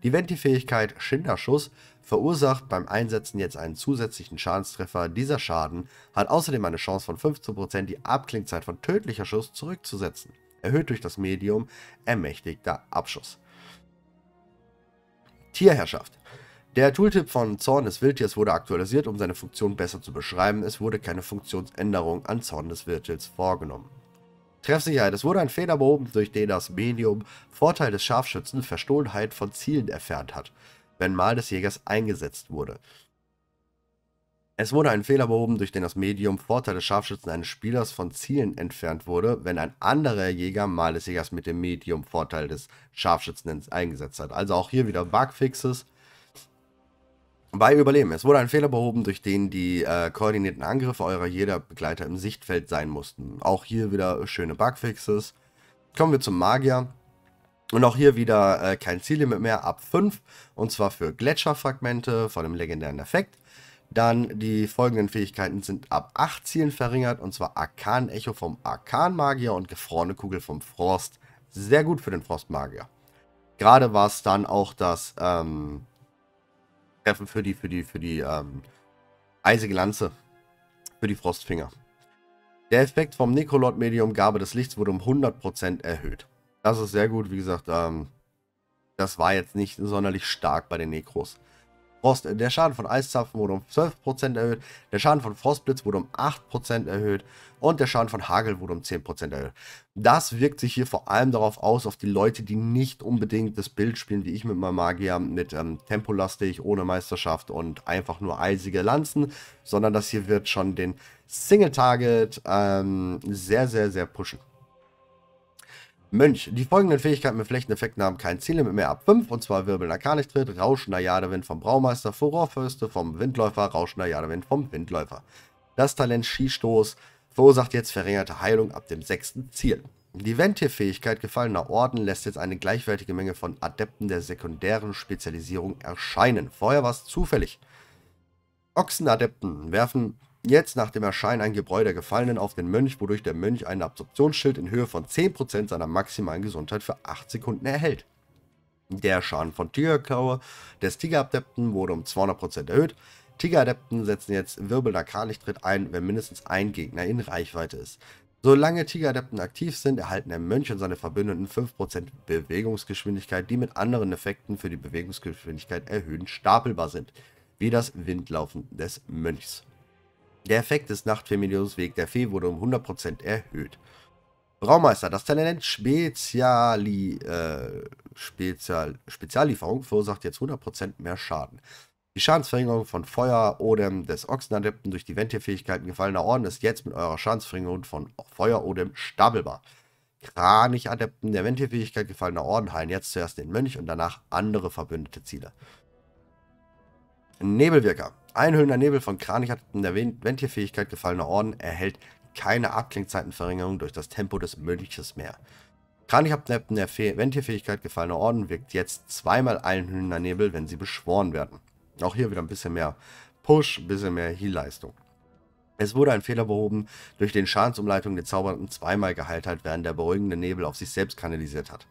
Die Venti-Fähigkeit Schinderschuss verursacht beim Einsetzen jetzt einen zusätzlichen Schadenstreffer. Dieser Schaden hat außerdem eine Chance von 15%, die Abklingzeit von tödlicher Schuss zurückzusetzen, erhöht durch das Medium ermächtigter Abschuss. Tierherrschaft. Der Tooltip von Zorn des Wildtiers wurde aktualisiert, um seine Funktion besser zu beschreiben. Es wurde keine Funktionsänderung an Zorn des Wildtiers vorgenommen. Treffsicherheit. Es wurde ein Fehler behoben, durch den das Medium Vorteil des Scharfschützen Verstohlenheit von Zielen entfernt hat, wenn Mal des Jägers eingesetzt wurde. Es wurde ein Fehler behoben, durch den das Medium Vorteil des Scharfschützen eines Spielers von Zielen entfernt wurde, wenn ein anderer Jäger Mal des Jägers mit dem Medium Vorteil des Scharfschützen eingesetzt hat. Also auch hier wieder Bugfixes. Bei Überleben. Es wurde ein Fehler behoben, durch den die äh, koordinierten Angriffe eurer jeder Begleiter im Sichtfeld sein mussten. Auch hier wieder schöne Bugfixes. Kommen wir zum Magier. Und auch hier wieder äh, kein Ziellimit mehr ab 5. Und zwar für Gletscherfragmente von dem legendären Effekt. Dann die folgenden Fähigkeiten sind ab 8 Zielen verringert, und zwar Arkan-Echo vom Arkan-Magier und gefrorene Kugel vom Frost. Sehr gut für den Frostmagier. Gerade war es dann auch das ähm, Treffen für die, für die, für die ähm, eisige Lanze. Für die Frostfinger. Der Effekt vom Necrolord medium Gabe des Lichts wurde um 100% erhöht. Das ist sehr gut, wie gesagt, ähm, das war jetzt nicht sonderlich stark bei den Necros. Frost, äh, der Schaden von Eiszapfen wurde um 12% erhöht, der Schaden von Frostblitz wurde um 8% erhöht und der Schaden von Hagel wurde um 10% erhöht. Das wirkt sich hier vor allem darauf aus, auf die Leute, die nicht unbedingt das Bild spielen, wie ich mit meinem Magier, mit ähm, Tempolastig, ohne Meisterschaft und einfach nur eisige Lanzen, sondern das hier wird schon den Single-Target ähm, sehr, sehr, sehr pushen. Mönch. Die folgenden Fähigkeiten mit Flächeneffekten haben kein Ziel mit mehr ab 5, und zwar Wirbel Kanichtritt, rauschender Jadewind vom Braumeister, Furorfürste vom Windläufer, rauschender Jadewind vom Windläufer. Das Talent Skistoß verursacht jetzt verringerte Heilung ab dem sechsten Ziel. Die Ventive-Fähigkeit Gefallener Orden lässt jetzt eine gleichwertige Menge von Adepten der sekundären Spezialisierung erscheinen. Vorher war es zufällig. Ochsenadepten werfen jetzt nach dem Erscheinen ein Gebräu der Gefallenen auf den Mönch, wodurch der Mönch einen Absorptionsschild in Höhe von 10% seiner maximalen Gesundheit für 8 Sekunden erhält. Der Schaden von Tigerklaue des Tigeradepten wurde um 200% erhöht. Tigeradepten setzen jetzt wirbelnder Karlichtritt ein, wenn mindestens ein Gegner in Reichweite ist. Solange Tigeradepten aktiv sind, erhalten der Mönch und seine Verbündeten 5% Bewegungsgeschwindigkeit, die mit anderen Effekten für die Bewegungsgeschwindigkeit erhöhend stapelbar sind, wie das Windlaufen des Mönchs. Der Effekt des Nachtfamilios Weg der Fee wurde um 100% erhöht. Braumeister, das Talent Speziali, äh, Spezial, Speziallieferung verursacht jetzt 100% mehr Schaden. Die Schadensverringerung von Feuer, Odem des Ochsenadepten durch die Ventilfähigkeiten gefallener Orden ist jetzt mit eurer Schadensverringerung von Feuer, Odem stapelbar. Kranichadepten der Ventilfähigkeit gefallener Orden heilen jetzt zuerst den Mönch und danach andere verbündete Ziele. Nebelwirker. Einhüllender Nebel von Kranich hat in der Ventierfähigkeit gefallener Orden erhält keine Abklingzeitenverringerung durch das Tempo des Mönches mehr. Kranich hat in der Ventierfähigkeit gefallener Orden wirkt jetzt zweimal Einhüllender Nebel, wenn sie beschworen werden. Auch hier wieder ein bisschen mehr Push, ein bisschen mehr Heal-Leistung. Es wurde ein Fehler behoben, durch den Schadensumleitung der Zaubernden zweimal geheilt hat, während der beruhigende Nebel auf sich selbst kanalisiert hat.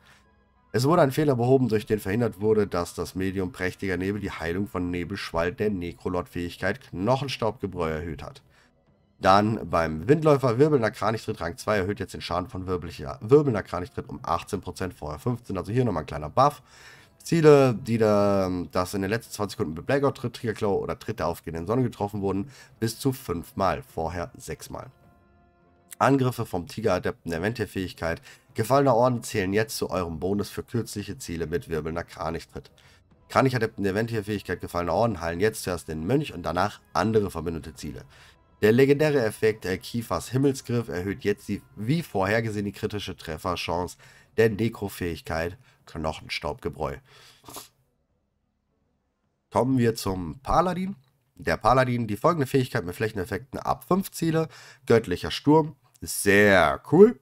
Es wurde ein Fehler behoben, durch den verhindert wurde, dass das Medium prächtiger Nebel die Heilung von Nebelschwall der Necrolot-Fähigkeit Knochenstaubgebräu erhöht hat. Dann beim Windläufer Wirbelnder Kranichtritt Rang 2 erhöht jetzt den Schaden von Wirbelnder Kranichtritt um 18%, vorher 15%, also hier nochmal ein kleiner Buff. Ziele, die da, das in den letzten 20 Sekunden mit Blackout, Tritt, Triggerklaue oder Tritt der aufgehenden Sonne getroffen wurden, bis zu 5 Mal, vorher 6 Mal. Angriffe vom Tiger-Adepten der Mentor-Fähigkeit, gefallene Orden zählen jetzt zu eurem Bonus für kürzliche Ziele mit wirbelnder Kranichtritt. Kranich-Adepten der Ventir-Fähigkeit gefallene Orden heilen jetzt zuerst den Mönch und danach andere verbündete Ziele. Der legendäre Effekt äh, Kifas Himmelsgriff erhöht jetzt die wie vorhergesehen die kritische Trefferchance der Nekro-Fähigkeit Knochenstaubgebräu. Kommen wir zum Paladin. Der Paladin die folgende Fähigkeit mit Flächeneffekten ab 5 Ziele, göttlicher Sturm, sehr cool.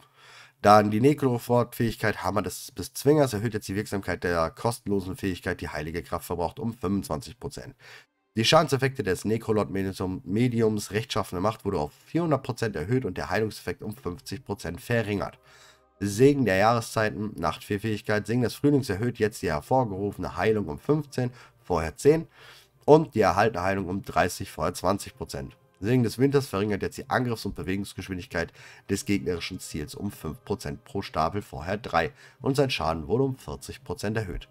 Dann die Necrofort-Fähigkeit Hammer des Bezwingers erhöht jetzt die Wirksamkeit der kostenlosen Fähigkeit, die heilige Kraft verbraucht, um 25%. Die Schadenseffekte des necrolord mediums Rechtschaffene Macht wurde auf 400% erhöht und der Heilungseffekt um 50% verringert. Segen der Jahreszeiten, Nachtfähigkeit, Segen des Frühlings erhöht jetzt die hervorgerufene Heilung um 15, vorher 10 und die erhaltene Heilung um 30, vorher 20 Segen des Winters verringert jetzt die Angriffs- und Bewegungsgeschwindigkeit des gegnerischen Ziels um 5% pro Stapel, vorher 3 und sein Schaden wurde um 40% erhöht.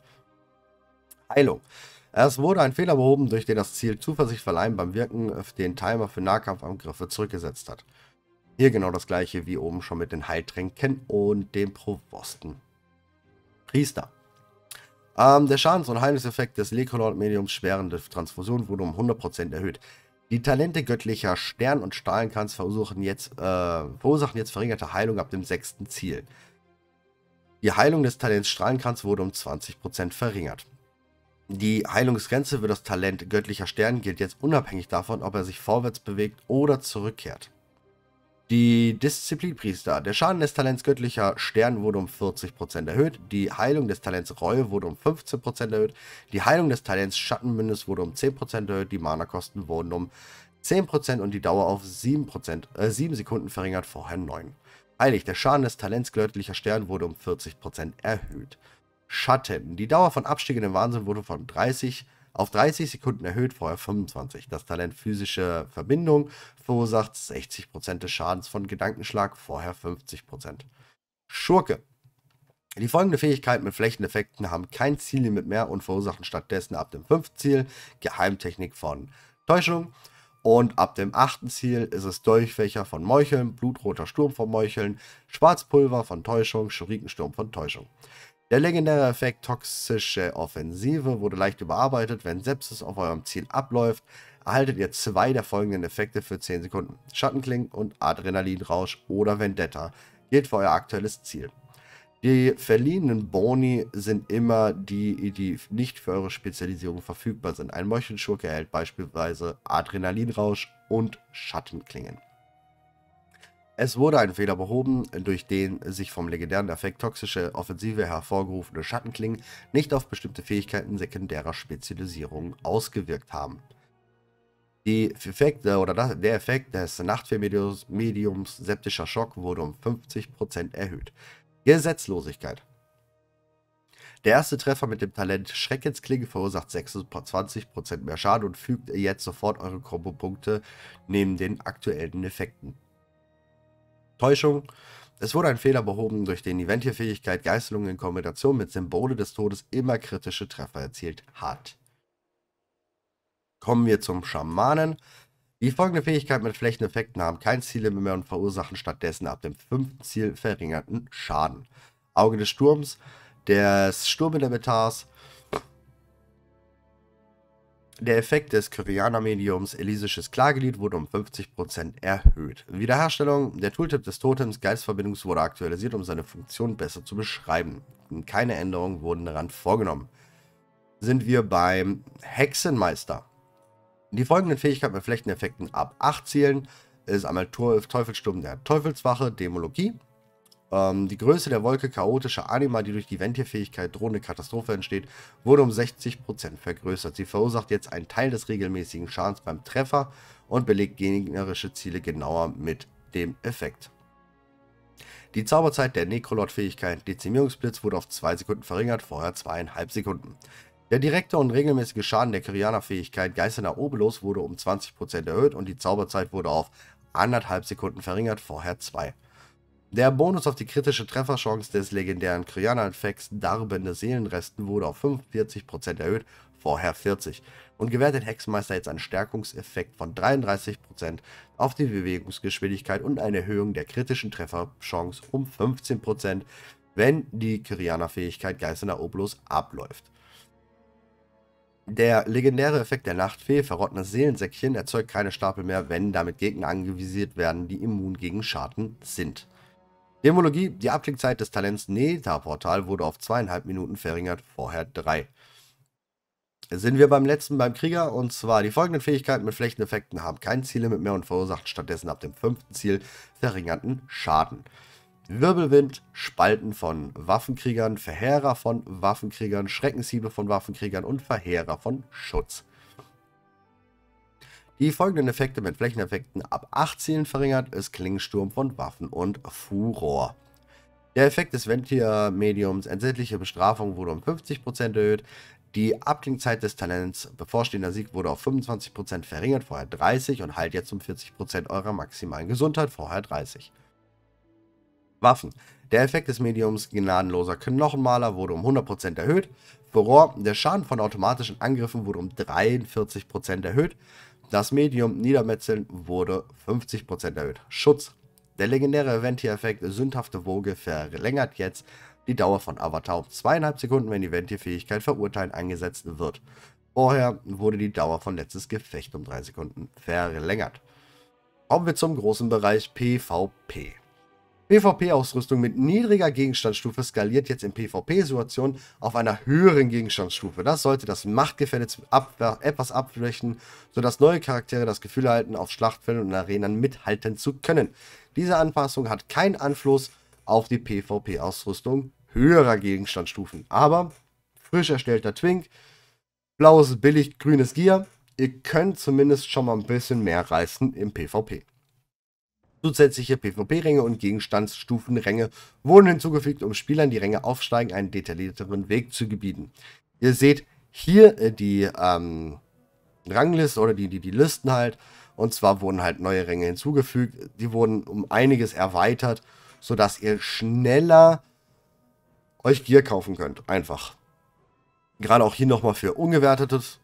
Heilung. Es wurde ein Fehler behoben, durch den das Ziel Zuversicht verleihen beim Wirken den Timer für Nahkampfangriffe zurückgesetzt hat. Hier genau das gleiche wie oben schon mit den Heiltränken und dem Provosten. Priester. Ähm, der Schadens- und Heilungseffekt des Lekolord-Mediums schwerende Transfusion wurde um 100% erhöht. Die Talente göttlicher Stern- und Strahlenkranz verursachen jetzt, äh, verursachen jetzt verringerte Heilung ab dem sechsten Ziel. Die Heilung des Talents Strahlenkranz wurde um 20% verringert. Die Heilungsgrenze für das Talent göttlicher Stern gilt jetzt unabhängig davon, ob er sich vorwärts bewegt oder zurückkehrt. Die Disziplinpriester. Der Schaden des Talents Göttlicher Stern wurde um 40% erhöht. Die Heilung des Talents Reue wurde um 15% erhöht. Die Heilung des Talents Schattenmündes wurde um 10% erhöht. Die Mana-Kosten wurden um 10% und die Dauer auf 7%, äh, 7 Sekunden verringert, vorher 9. Heilig. Der Schaden des Talents Göttlicher Stern wurde um 40% erhöht. Schatten. Die Dauer von Abstieg in den Wahnsinn wurde von 30 auf 30 Sekunden erhöht, vorher 25. Das Talent physische Verbindung verursacht 60% des Schadens von Gedankenschlag, vorher 50%. Schurke. Die folgende Fähigkeit mit Flächeneffekten haben kein Ziel mit mehr und verursachen stattdessen ab dem 5. Ziel Geheimtechnik von Täuschung. Und ab dem 8. Ziel ist es Dolchfächer von Meucheln, Blutroter Sturm von Meucheln, Schwarzpulver von Täuschung, Schurikensturm von Täuschung. Der legendäre Effekt toxische Offensive wurde leicht überarbeitet. Wenn Sepsis auf eurem Ziel abläuft, erhaltet ihr zwei der folgenden Effekte für 10 Sekunden. Schattenkling und Adrenalinrausch oder Vendetta Geht für euer aktuelles Ziel. Die verliehenen Boni sind immer die, die nicht für eure Spezialisierung verfügbar sind. Ein Meuchelschurke erhält beispielsweise Adrenalinrausch und Schattenklingen. Es wurde ein Fehler behoben, durch den sich vom legendären Effekt toxische Offensive hervorgerufene Schattenklingen nicht auf bestimmte Fähigkeiten sekundärer Spezialisierung ausgewirkt haben. Die Effekte oder der Effekt des Nachtfehlmediums Mediums septischer Schock wurde um 50% erhöht. Gesetzlosigkeit. Der erste Treffer mit dem Talent Schreckensklinge verursacht 26% mehr Schaden und fügt jetzt sofort eure Kombopunkte neben den aktuellen Effekten. Täuschung. Es wurde ein Fehler behoben, durch den die Ventierfähigkeit Geißelung in Kombination mit Symbole des Todes immer kritische Treffer erzielt hat. Kommen wir zum Schamanen. Die folgende Fähigkeit mit Flächeneffekten haben kein Ziel mehr und verursachen stattdessen ab dem fünften Ziel verringerten Schaden. Auge des Sturms, des Sturminventars, der Effekt des Kyrianer-Mediums Elysisches Klagelied wurde um 50% erhöht. Wiederherstellung, der Tooltip des Totems Geistverbindungs wurde aktualisiert, um seine Funktion besser zu beschreiben. Keine Änderungen wurden daran vorgenommen. Sind wir beim Hexenmeister. Die folgenden Fähigkeiten mit Flächeneffekten ab 8 Zielen ist einmal Teufelsturm der Teufelswache, Dämologie, ähm, die Größe der Wolke chaotischer Anima, die durch die Ventierfähigkeit drohende Katastrophe entsteht, wurde um 60% vergrößert. Sie verursacht jetzt einen Teil des regelmäßigen Schadens beim Treffer und belegt gegnerische Ziele genauer mit dem Effekt. Die Zauberzeit der Necrolot-Fähigkeit Dezimierungsblitz wurde auf 2 Sekunden verringert, vorher 2,5 Sekunden. Der direkte und regelmäßige Schaden der Kyrianer-Fähigkeit Geisterner Obelos wurde um 20% erhöht und die Zauberzeit wurde auf 1,5 Sekunden verringert, vorher 2. Der Bonus auf die kritische Trefferchance des legendären Kryana-Infekts Darbende Seelenresten wurde auf 45% erhöht, vorher 40%, und gewährt den Hexenmeister jetzt einen Stärkungseffekt von 33% auf die Bewegungsgeschwindigkeit und eine Erhöhung der kritischen Trefferchance um 15%, wenn die Kyriana-Fähigkeit Geißener Obolus abläuft. Der legendäre Effekt der Nachtfee, verrottenes Seelensäckchen, erzeugt keine Stapel mehr, wenn damit Gegner angevisiert werden, die immun gegen Schaden sind. Demologie, die Abklingzeit des Talents Neta-Portal wurde auf zweieinhalb Minuten verringert, vorher drei. Sind wir beim letzten beim Krieger und zwar die folgenden Fähigkeiten mit Flächeneffekten haben kein mit mehr und verursachen stattdessen ab dem fünften Ziel verringerten Schaden. Wirbelwind, Spalten von Waffenkriegern, Verheerer von Waffenkriegern, Schreckensiebe von Waffenkriegern und Verheerer von Schutz die folgenden Effekte mit Flächeneffekten ab 18 verringert ist Klingensturm von Waffen und Furor. Der Effekt des Ventir-Mediums, entsetzliche Bestrafung, wurde um 50% erhöht. Die Abklingzeit des Talents, bevorstehender Sieg, wurde auf 25% verringert, vorher 30% und halt jetzt um 40% eurer maximalen Gesundheit, vorher 30%. Waffen. Der Effekt des Mediums Gnadenloser Knochenmaler wurde um 100% erhöht. Furor, der Schaden von automatischen Angriffen wurde um 43% erhöht. Das Medium Niedermetzeln wurde 50% erhöht. Schutz. Der legendäre Eventi-Effekt Sündhafte Woge verlängert jetzt die Dauer von Avatar um zweieinhalb Sekunden, wenn die Eventi-Fähigkeit Verurteilen eingesetzt wird. Vorher wurde die Dauer von letztes Gefecht um drei Sekunden verlängert. Kommen wir zum großen Bereich PvP. PvP-Ausrüstung mit niedriger Gegenstandsstufe skaliert jetzt in PvP-Situationen auf einer höheren Gegenstandsstufe. Das sollte das Machtgefälle etwas abflächen, sodass neue Charaktere das Gefühl erhalten, auf Schlachtfällen und Arenen mithalten zu können. Diese Anpassung hat keinen Einfluss auf die PvP-Ausrüstung höherer Gegenstandsstufen. Aber frisch erstellter Twink, blaues billig grünes Gier, ihr könnt zumindest schon mal ein bisschen mehr reißen im PvP. Zusätzliche PvP-Ränge und Gegenstandsstufenränge wurden hinzugefügt, um Spielern, die Ränge aufsteigen, einen detaillierteren Weg zu gebieten. Ihr seht hier äh, die ähm, Rangliste oder die, die, die Listen halt. Und zwar wurden halt neue Ränge hinzugefügt. Die wurden um einiges erweitert, sodass ihr schneller euch Gear kaufen könnt. Einfach. Gerade auch hier nochmal für Ungewertetes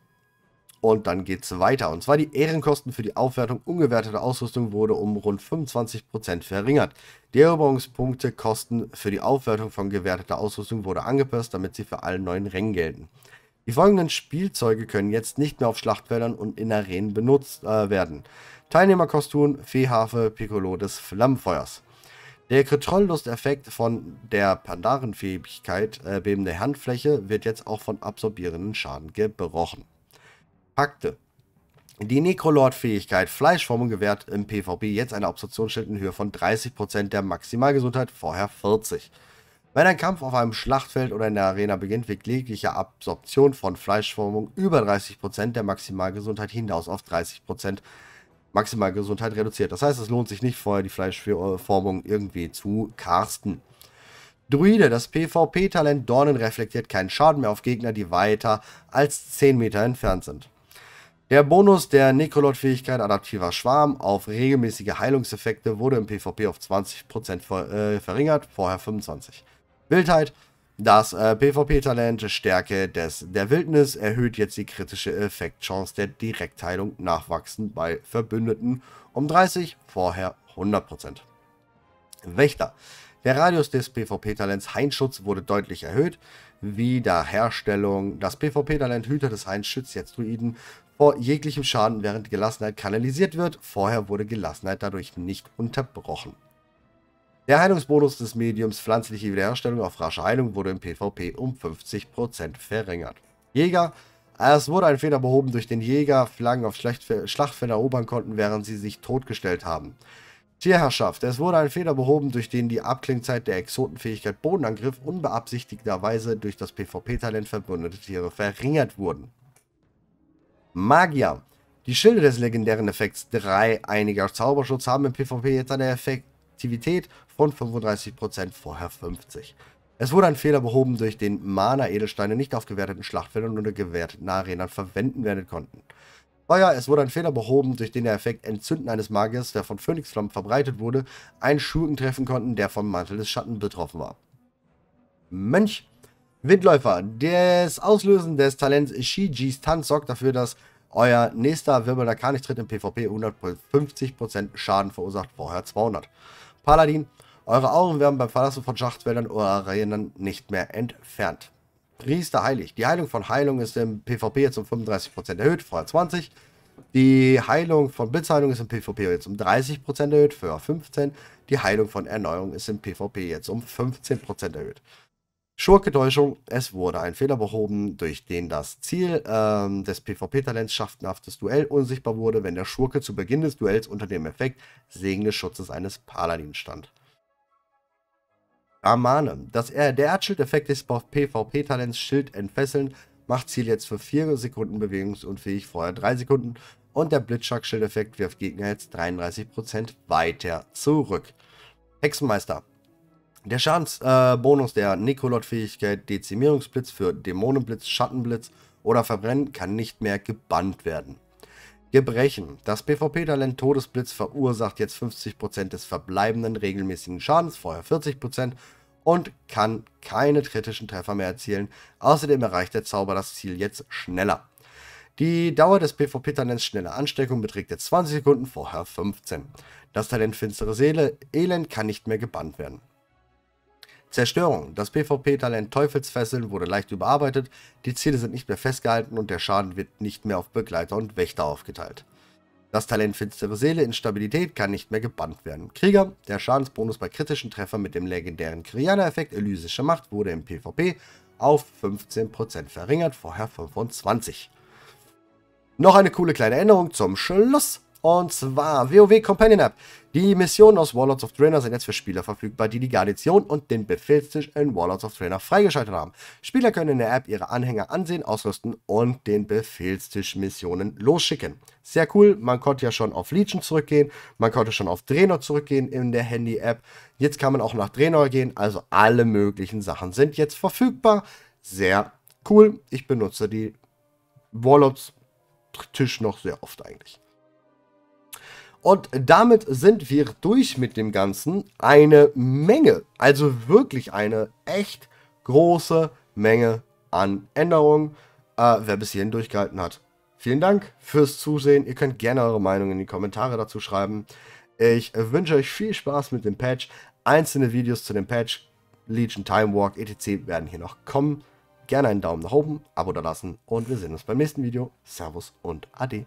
und dann geht's weiter. Und zwar die Ehrenkosten für die Aufwertung ungewerteter Ausrüstung wurde um rund 25% verringert. Die Eroberungspunkte Kosten für die Aufwertung von gewerteter Ausrüstung wurde angepasst, damit sie für alle neuen Rängen gelten. Die folgenden Spielzeuge können jetzt nicht mehr auf Schlachtfeldern und in Arenen benutzt äh, werden. Teilnehmerkostüm, Feehafe, Piccolo des Flammenfeuers. Der Kontrolllust-Effekt von der Pandarenfähigkeit äh, bebende Handfläche wird jetzt auch von absorbierenden Schaden gebrochen. Pakte. Die Necrolord-Fähigkeit Fleischformung gewährt im PvP jetzt eine Absorptionsschild in Höhe von 30% der Maximalgesundheit, vorher 40%. Wenn ein Kampf auf einem Schlachtfeld oder in der Arena beginnt, wirkt jegliche Absorption von Fleischformung über 30% der Maximalgesundheit hinaus auf 30% Maximalgesundheit reduziert. Das heißt, es lohnt sich nicht vorher die Fleischformung irgendwie zu karsten. Druide, das PvP-Talent Dornen reflektiert keinen Schaden mehr auf Gegner, die weiter als 10 Meter entfernt sind. Der Bonus der Nekrolot-Fähigkeit Adaptiver Schwarm auf regelmäßige Heilungseffekte wurde im PvP auf 20% ver äh, verringert, vorher 25%. Wildheit. Das äh, PvP-Talent Stärke des, der Wildnis erhöht jetzt die kritische Effektchance der Direktheilung nachwachsen bei Verbündeten um 30, vorher 100%. Wächter. Der Radius des PvP-Talents Heinschutz wurde deutlich erhöht. Wiederherstellung. Das PvP-Talent Hüter des Heinschutz, jetzt Druiden, vor jeglichem Schaden, während Gelassenheit kanalisiert wird. Vorher wurde Gelassenheit dadurch nicht unterbrochen. Der Heilungsbonus des Mediums pflanzliche Wiederherstellung auf rasche Heilung wurde im PvP um 50% verringert. Jäger. Es wurde ein Fehler behoben, durch den Jäger Flaggen auf Schlachtfeld erobern konnten, während sie sich totgestellt haben. Tierherrschaft. Es wurde ein Fehler behoben, durch den die Abklingzeit der Exotenfähigkeit Bodenangriff unbeabsichtigterweise durch das PvP-Talent verbündete Tiere verringert wurden. Magier. Die Schilde des legendären Effekts 3 einiger Zauberschutz haben im PvP jetzt eine Effektivität von 35%, vorher 50%. Es wurde ein Fehler behoben, durch den Mana-Edelsteine nicht auf gewerteten Schlachtfeldern oder gewerteten Arenen verwenden werden konnten. Feuer, oh es wurde ein Fehler behoben, durch den der Effekt Entzünden eines Magiers, der von Phönixflammen verbreitet wurde, einen Schurken treffen konnten, der vom Mantel des Schatten betroffen war. Mönch, Windläufer. Das Auslösen des Talents Shijis Tanz sorgt dafür, dass euer nächster Wirbel wirbelnder Karnichtritt im PvP 150% Schaden verursacht, vorher 200. Paladin. Eure Augen werden beim Verlassen von Schachtwäldern oder Arenen nicht mehr entfernt. Priester heilig. Die Heilung von Heilung ist im PvP jetzt um 35% erhöht, vorher 20. Die Heilung von Blitzheilung ist im PvP jetzt um 30% erhöht, vorher 15. Die Heilung von Erneuerung ist im PvP jetzt um 15% erhöht. Schurketäuschung. Es wurde ein Fehler behoben, durch den das Ziel ähm, des PvP-Talents schaffenhaftes Duell unsichtbar wurde, wenn der Schurke zu Beginn des Duells unter dem Effekt Segen des Schutzes eines Paladins stand. Ramane. Das, äh, der Erdschild-Effekt des PvP-Talents Schild entfesseln macht Ziel jetzt für 4 Sekunden bewegungsunfähig, vorher 3 Sekunden und der Blitzschlag-Schild-Effekt wirft Gegner jetzt 33% weiter zurück. Hexenmeister. Der Schadensbonus äh, der Nikolot-Fähigkeit Dezimierungsblitz für Dämonenblitz, Schattenblitz oder Verbrennen kann nicht mehr gebannt werden. Gebrechen. Das PvP-Talent Todesblitz verursacht jetzt 50% des verbleibenden regelmäßigen Schadens, vorher 40%, und kann keine kritischen Treffer mehr erzielen. Außerdem erreicht der Zauber das Ziel jetzt schneller. Die Dauer des PvP-Talents Schnelle Ansteckung beträgt jetzt 20 Sekunden, vorher 15. Das Talent Finstere Seele Elend kann nicht mehr gebannt werden. Zerstörung. Das PvP-Talent Teufelsfesseln wurde leicht überarbeitet, die Ziele sind nicht mehr festgehalten und der Schaden wird nicht mehr auf Begleiter und Wächter aufgeteilt. Das Talent Finstere Seele in Stabilität kann nicht mehr gebannt werden. Krieger, der Schadensbonus bei kritischen Treffern mit dem legendären Kriana-Effekt Elysische Macht wurde im PvP auf 15% verringert, vorher 25%. Noch eine coole kleine Änderung zum Schluss. Und zwar WoW Companion App. Die Missionen aus Warlords of Draenor sind jetzt für Spieler verfügbar, die die Garnition und den Befehlstisch in Warlords of Draenor freigeschaltet haben. Spieler können in der App ihre Anhänger ansehen, ausrüsten und den Befehlstisch Missionen losschicken. Sehr cool, man konnte ja schon auf Legion zurückgehen, man konnte schon auf Draenor zurückgehen in der Handy-App. Jetzt kann man auch nach Draenor gehen, also alle möglichen Sachen sind jetzt verfügbar. Sehr cool, ich benutze die Warlords Tisch noch sehr oft eigentlich. Und damit sind wir durch mit dem Ganzen. Eine Menge, also wirklich eine echt große Menge an Änderungen. Äh, wer bis hierhin durchgehalten hat, vielen Dank fürs Zusehen. Ihr könnt gerne eure Meinung in die Kommentare dazu schreiben. Ich wünsche euch viel Spaß mit dem Patch. Einzelne Videos zu dem Patch, Legion Time Walk, etc. werden hier noch kommen. Gerne einen Daumen nach oben, Abo da lassen und wir sehen uns beim nächsten Video. Servus und Ade.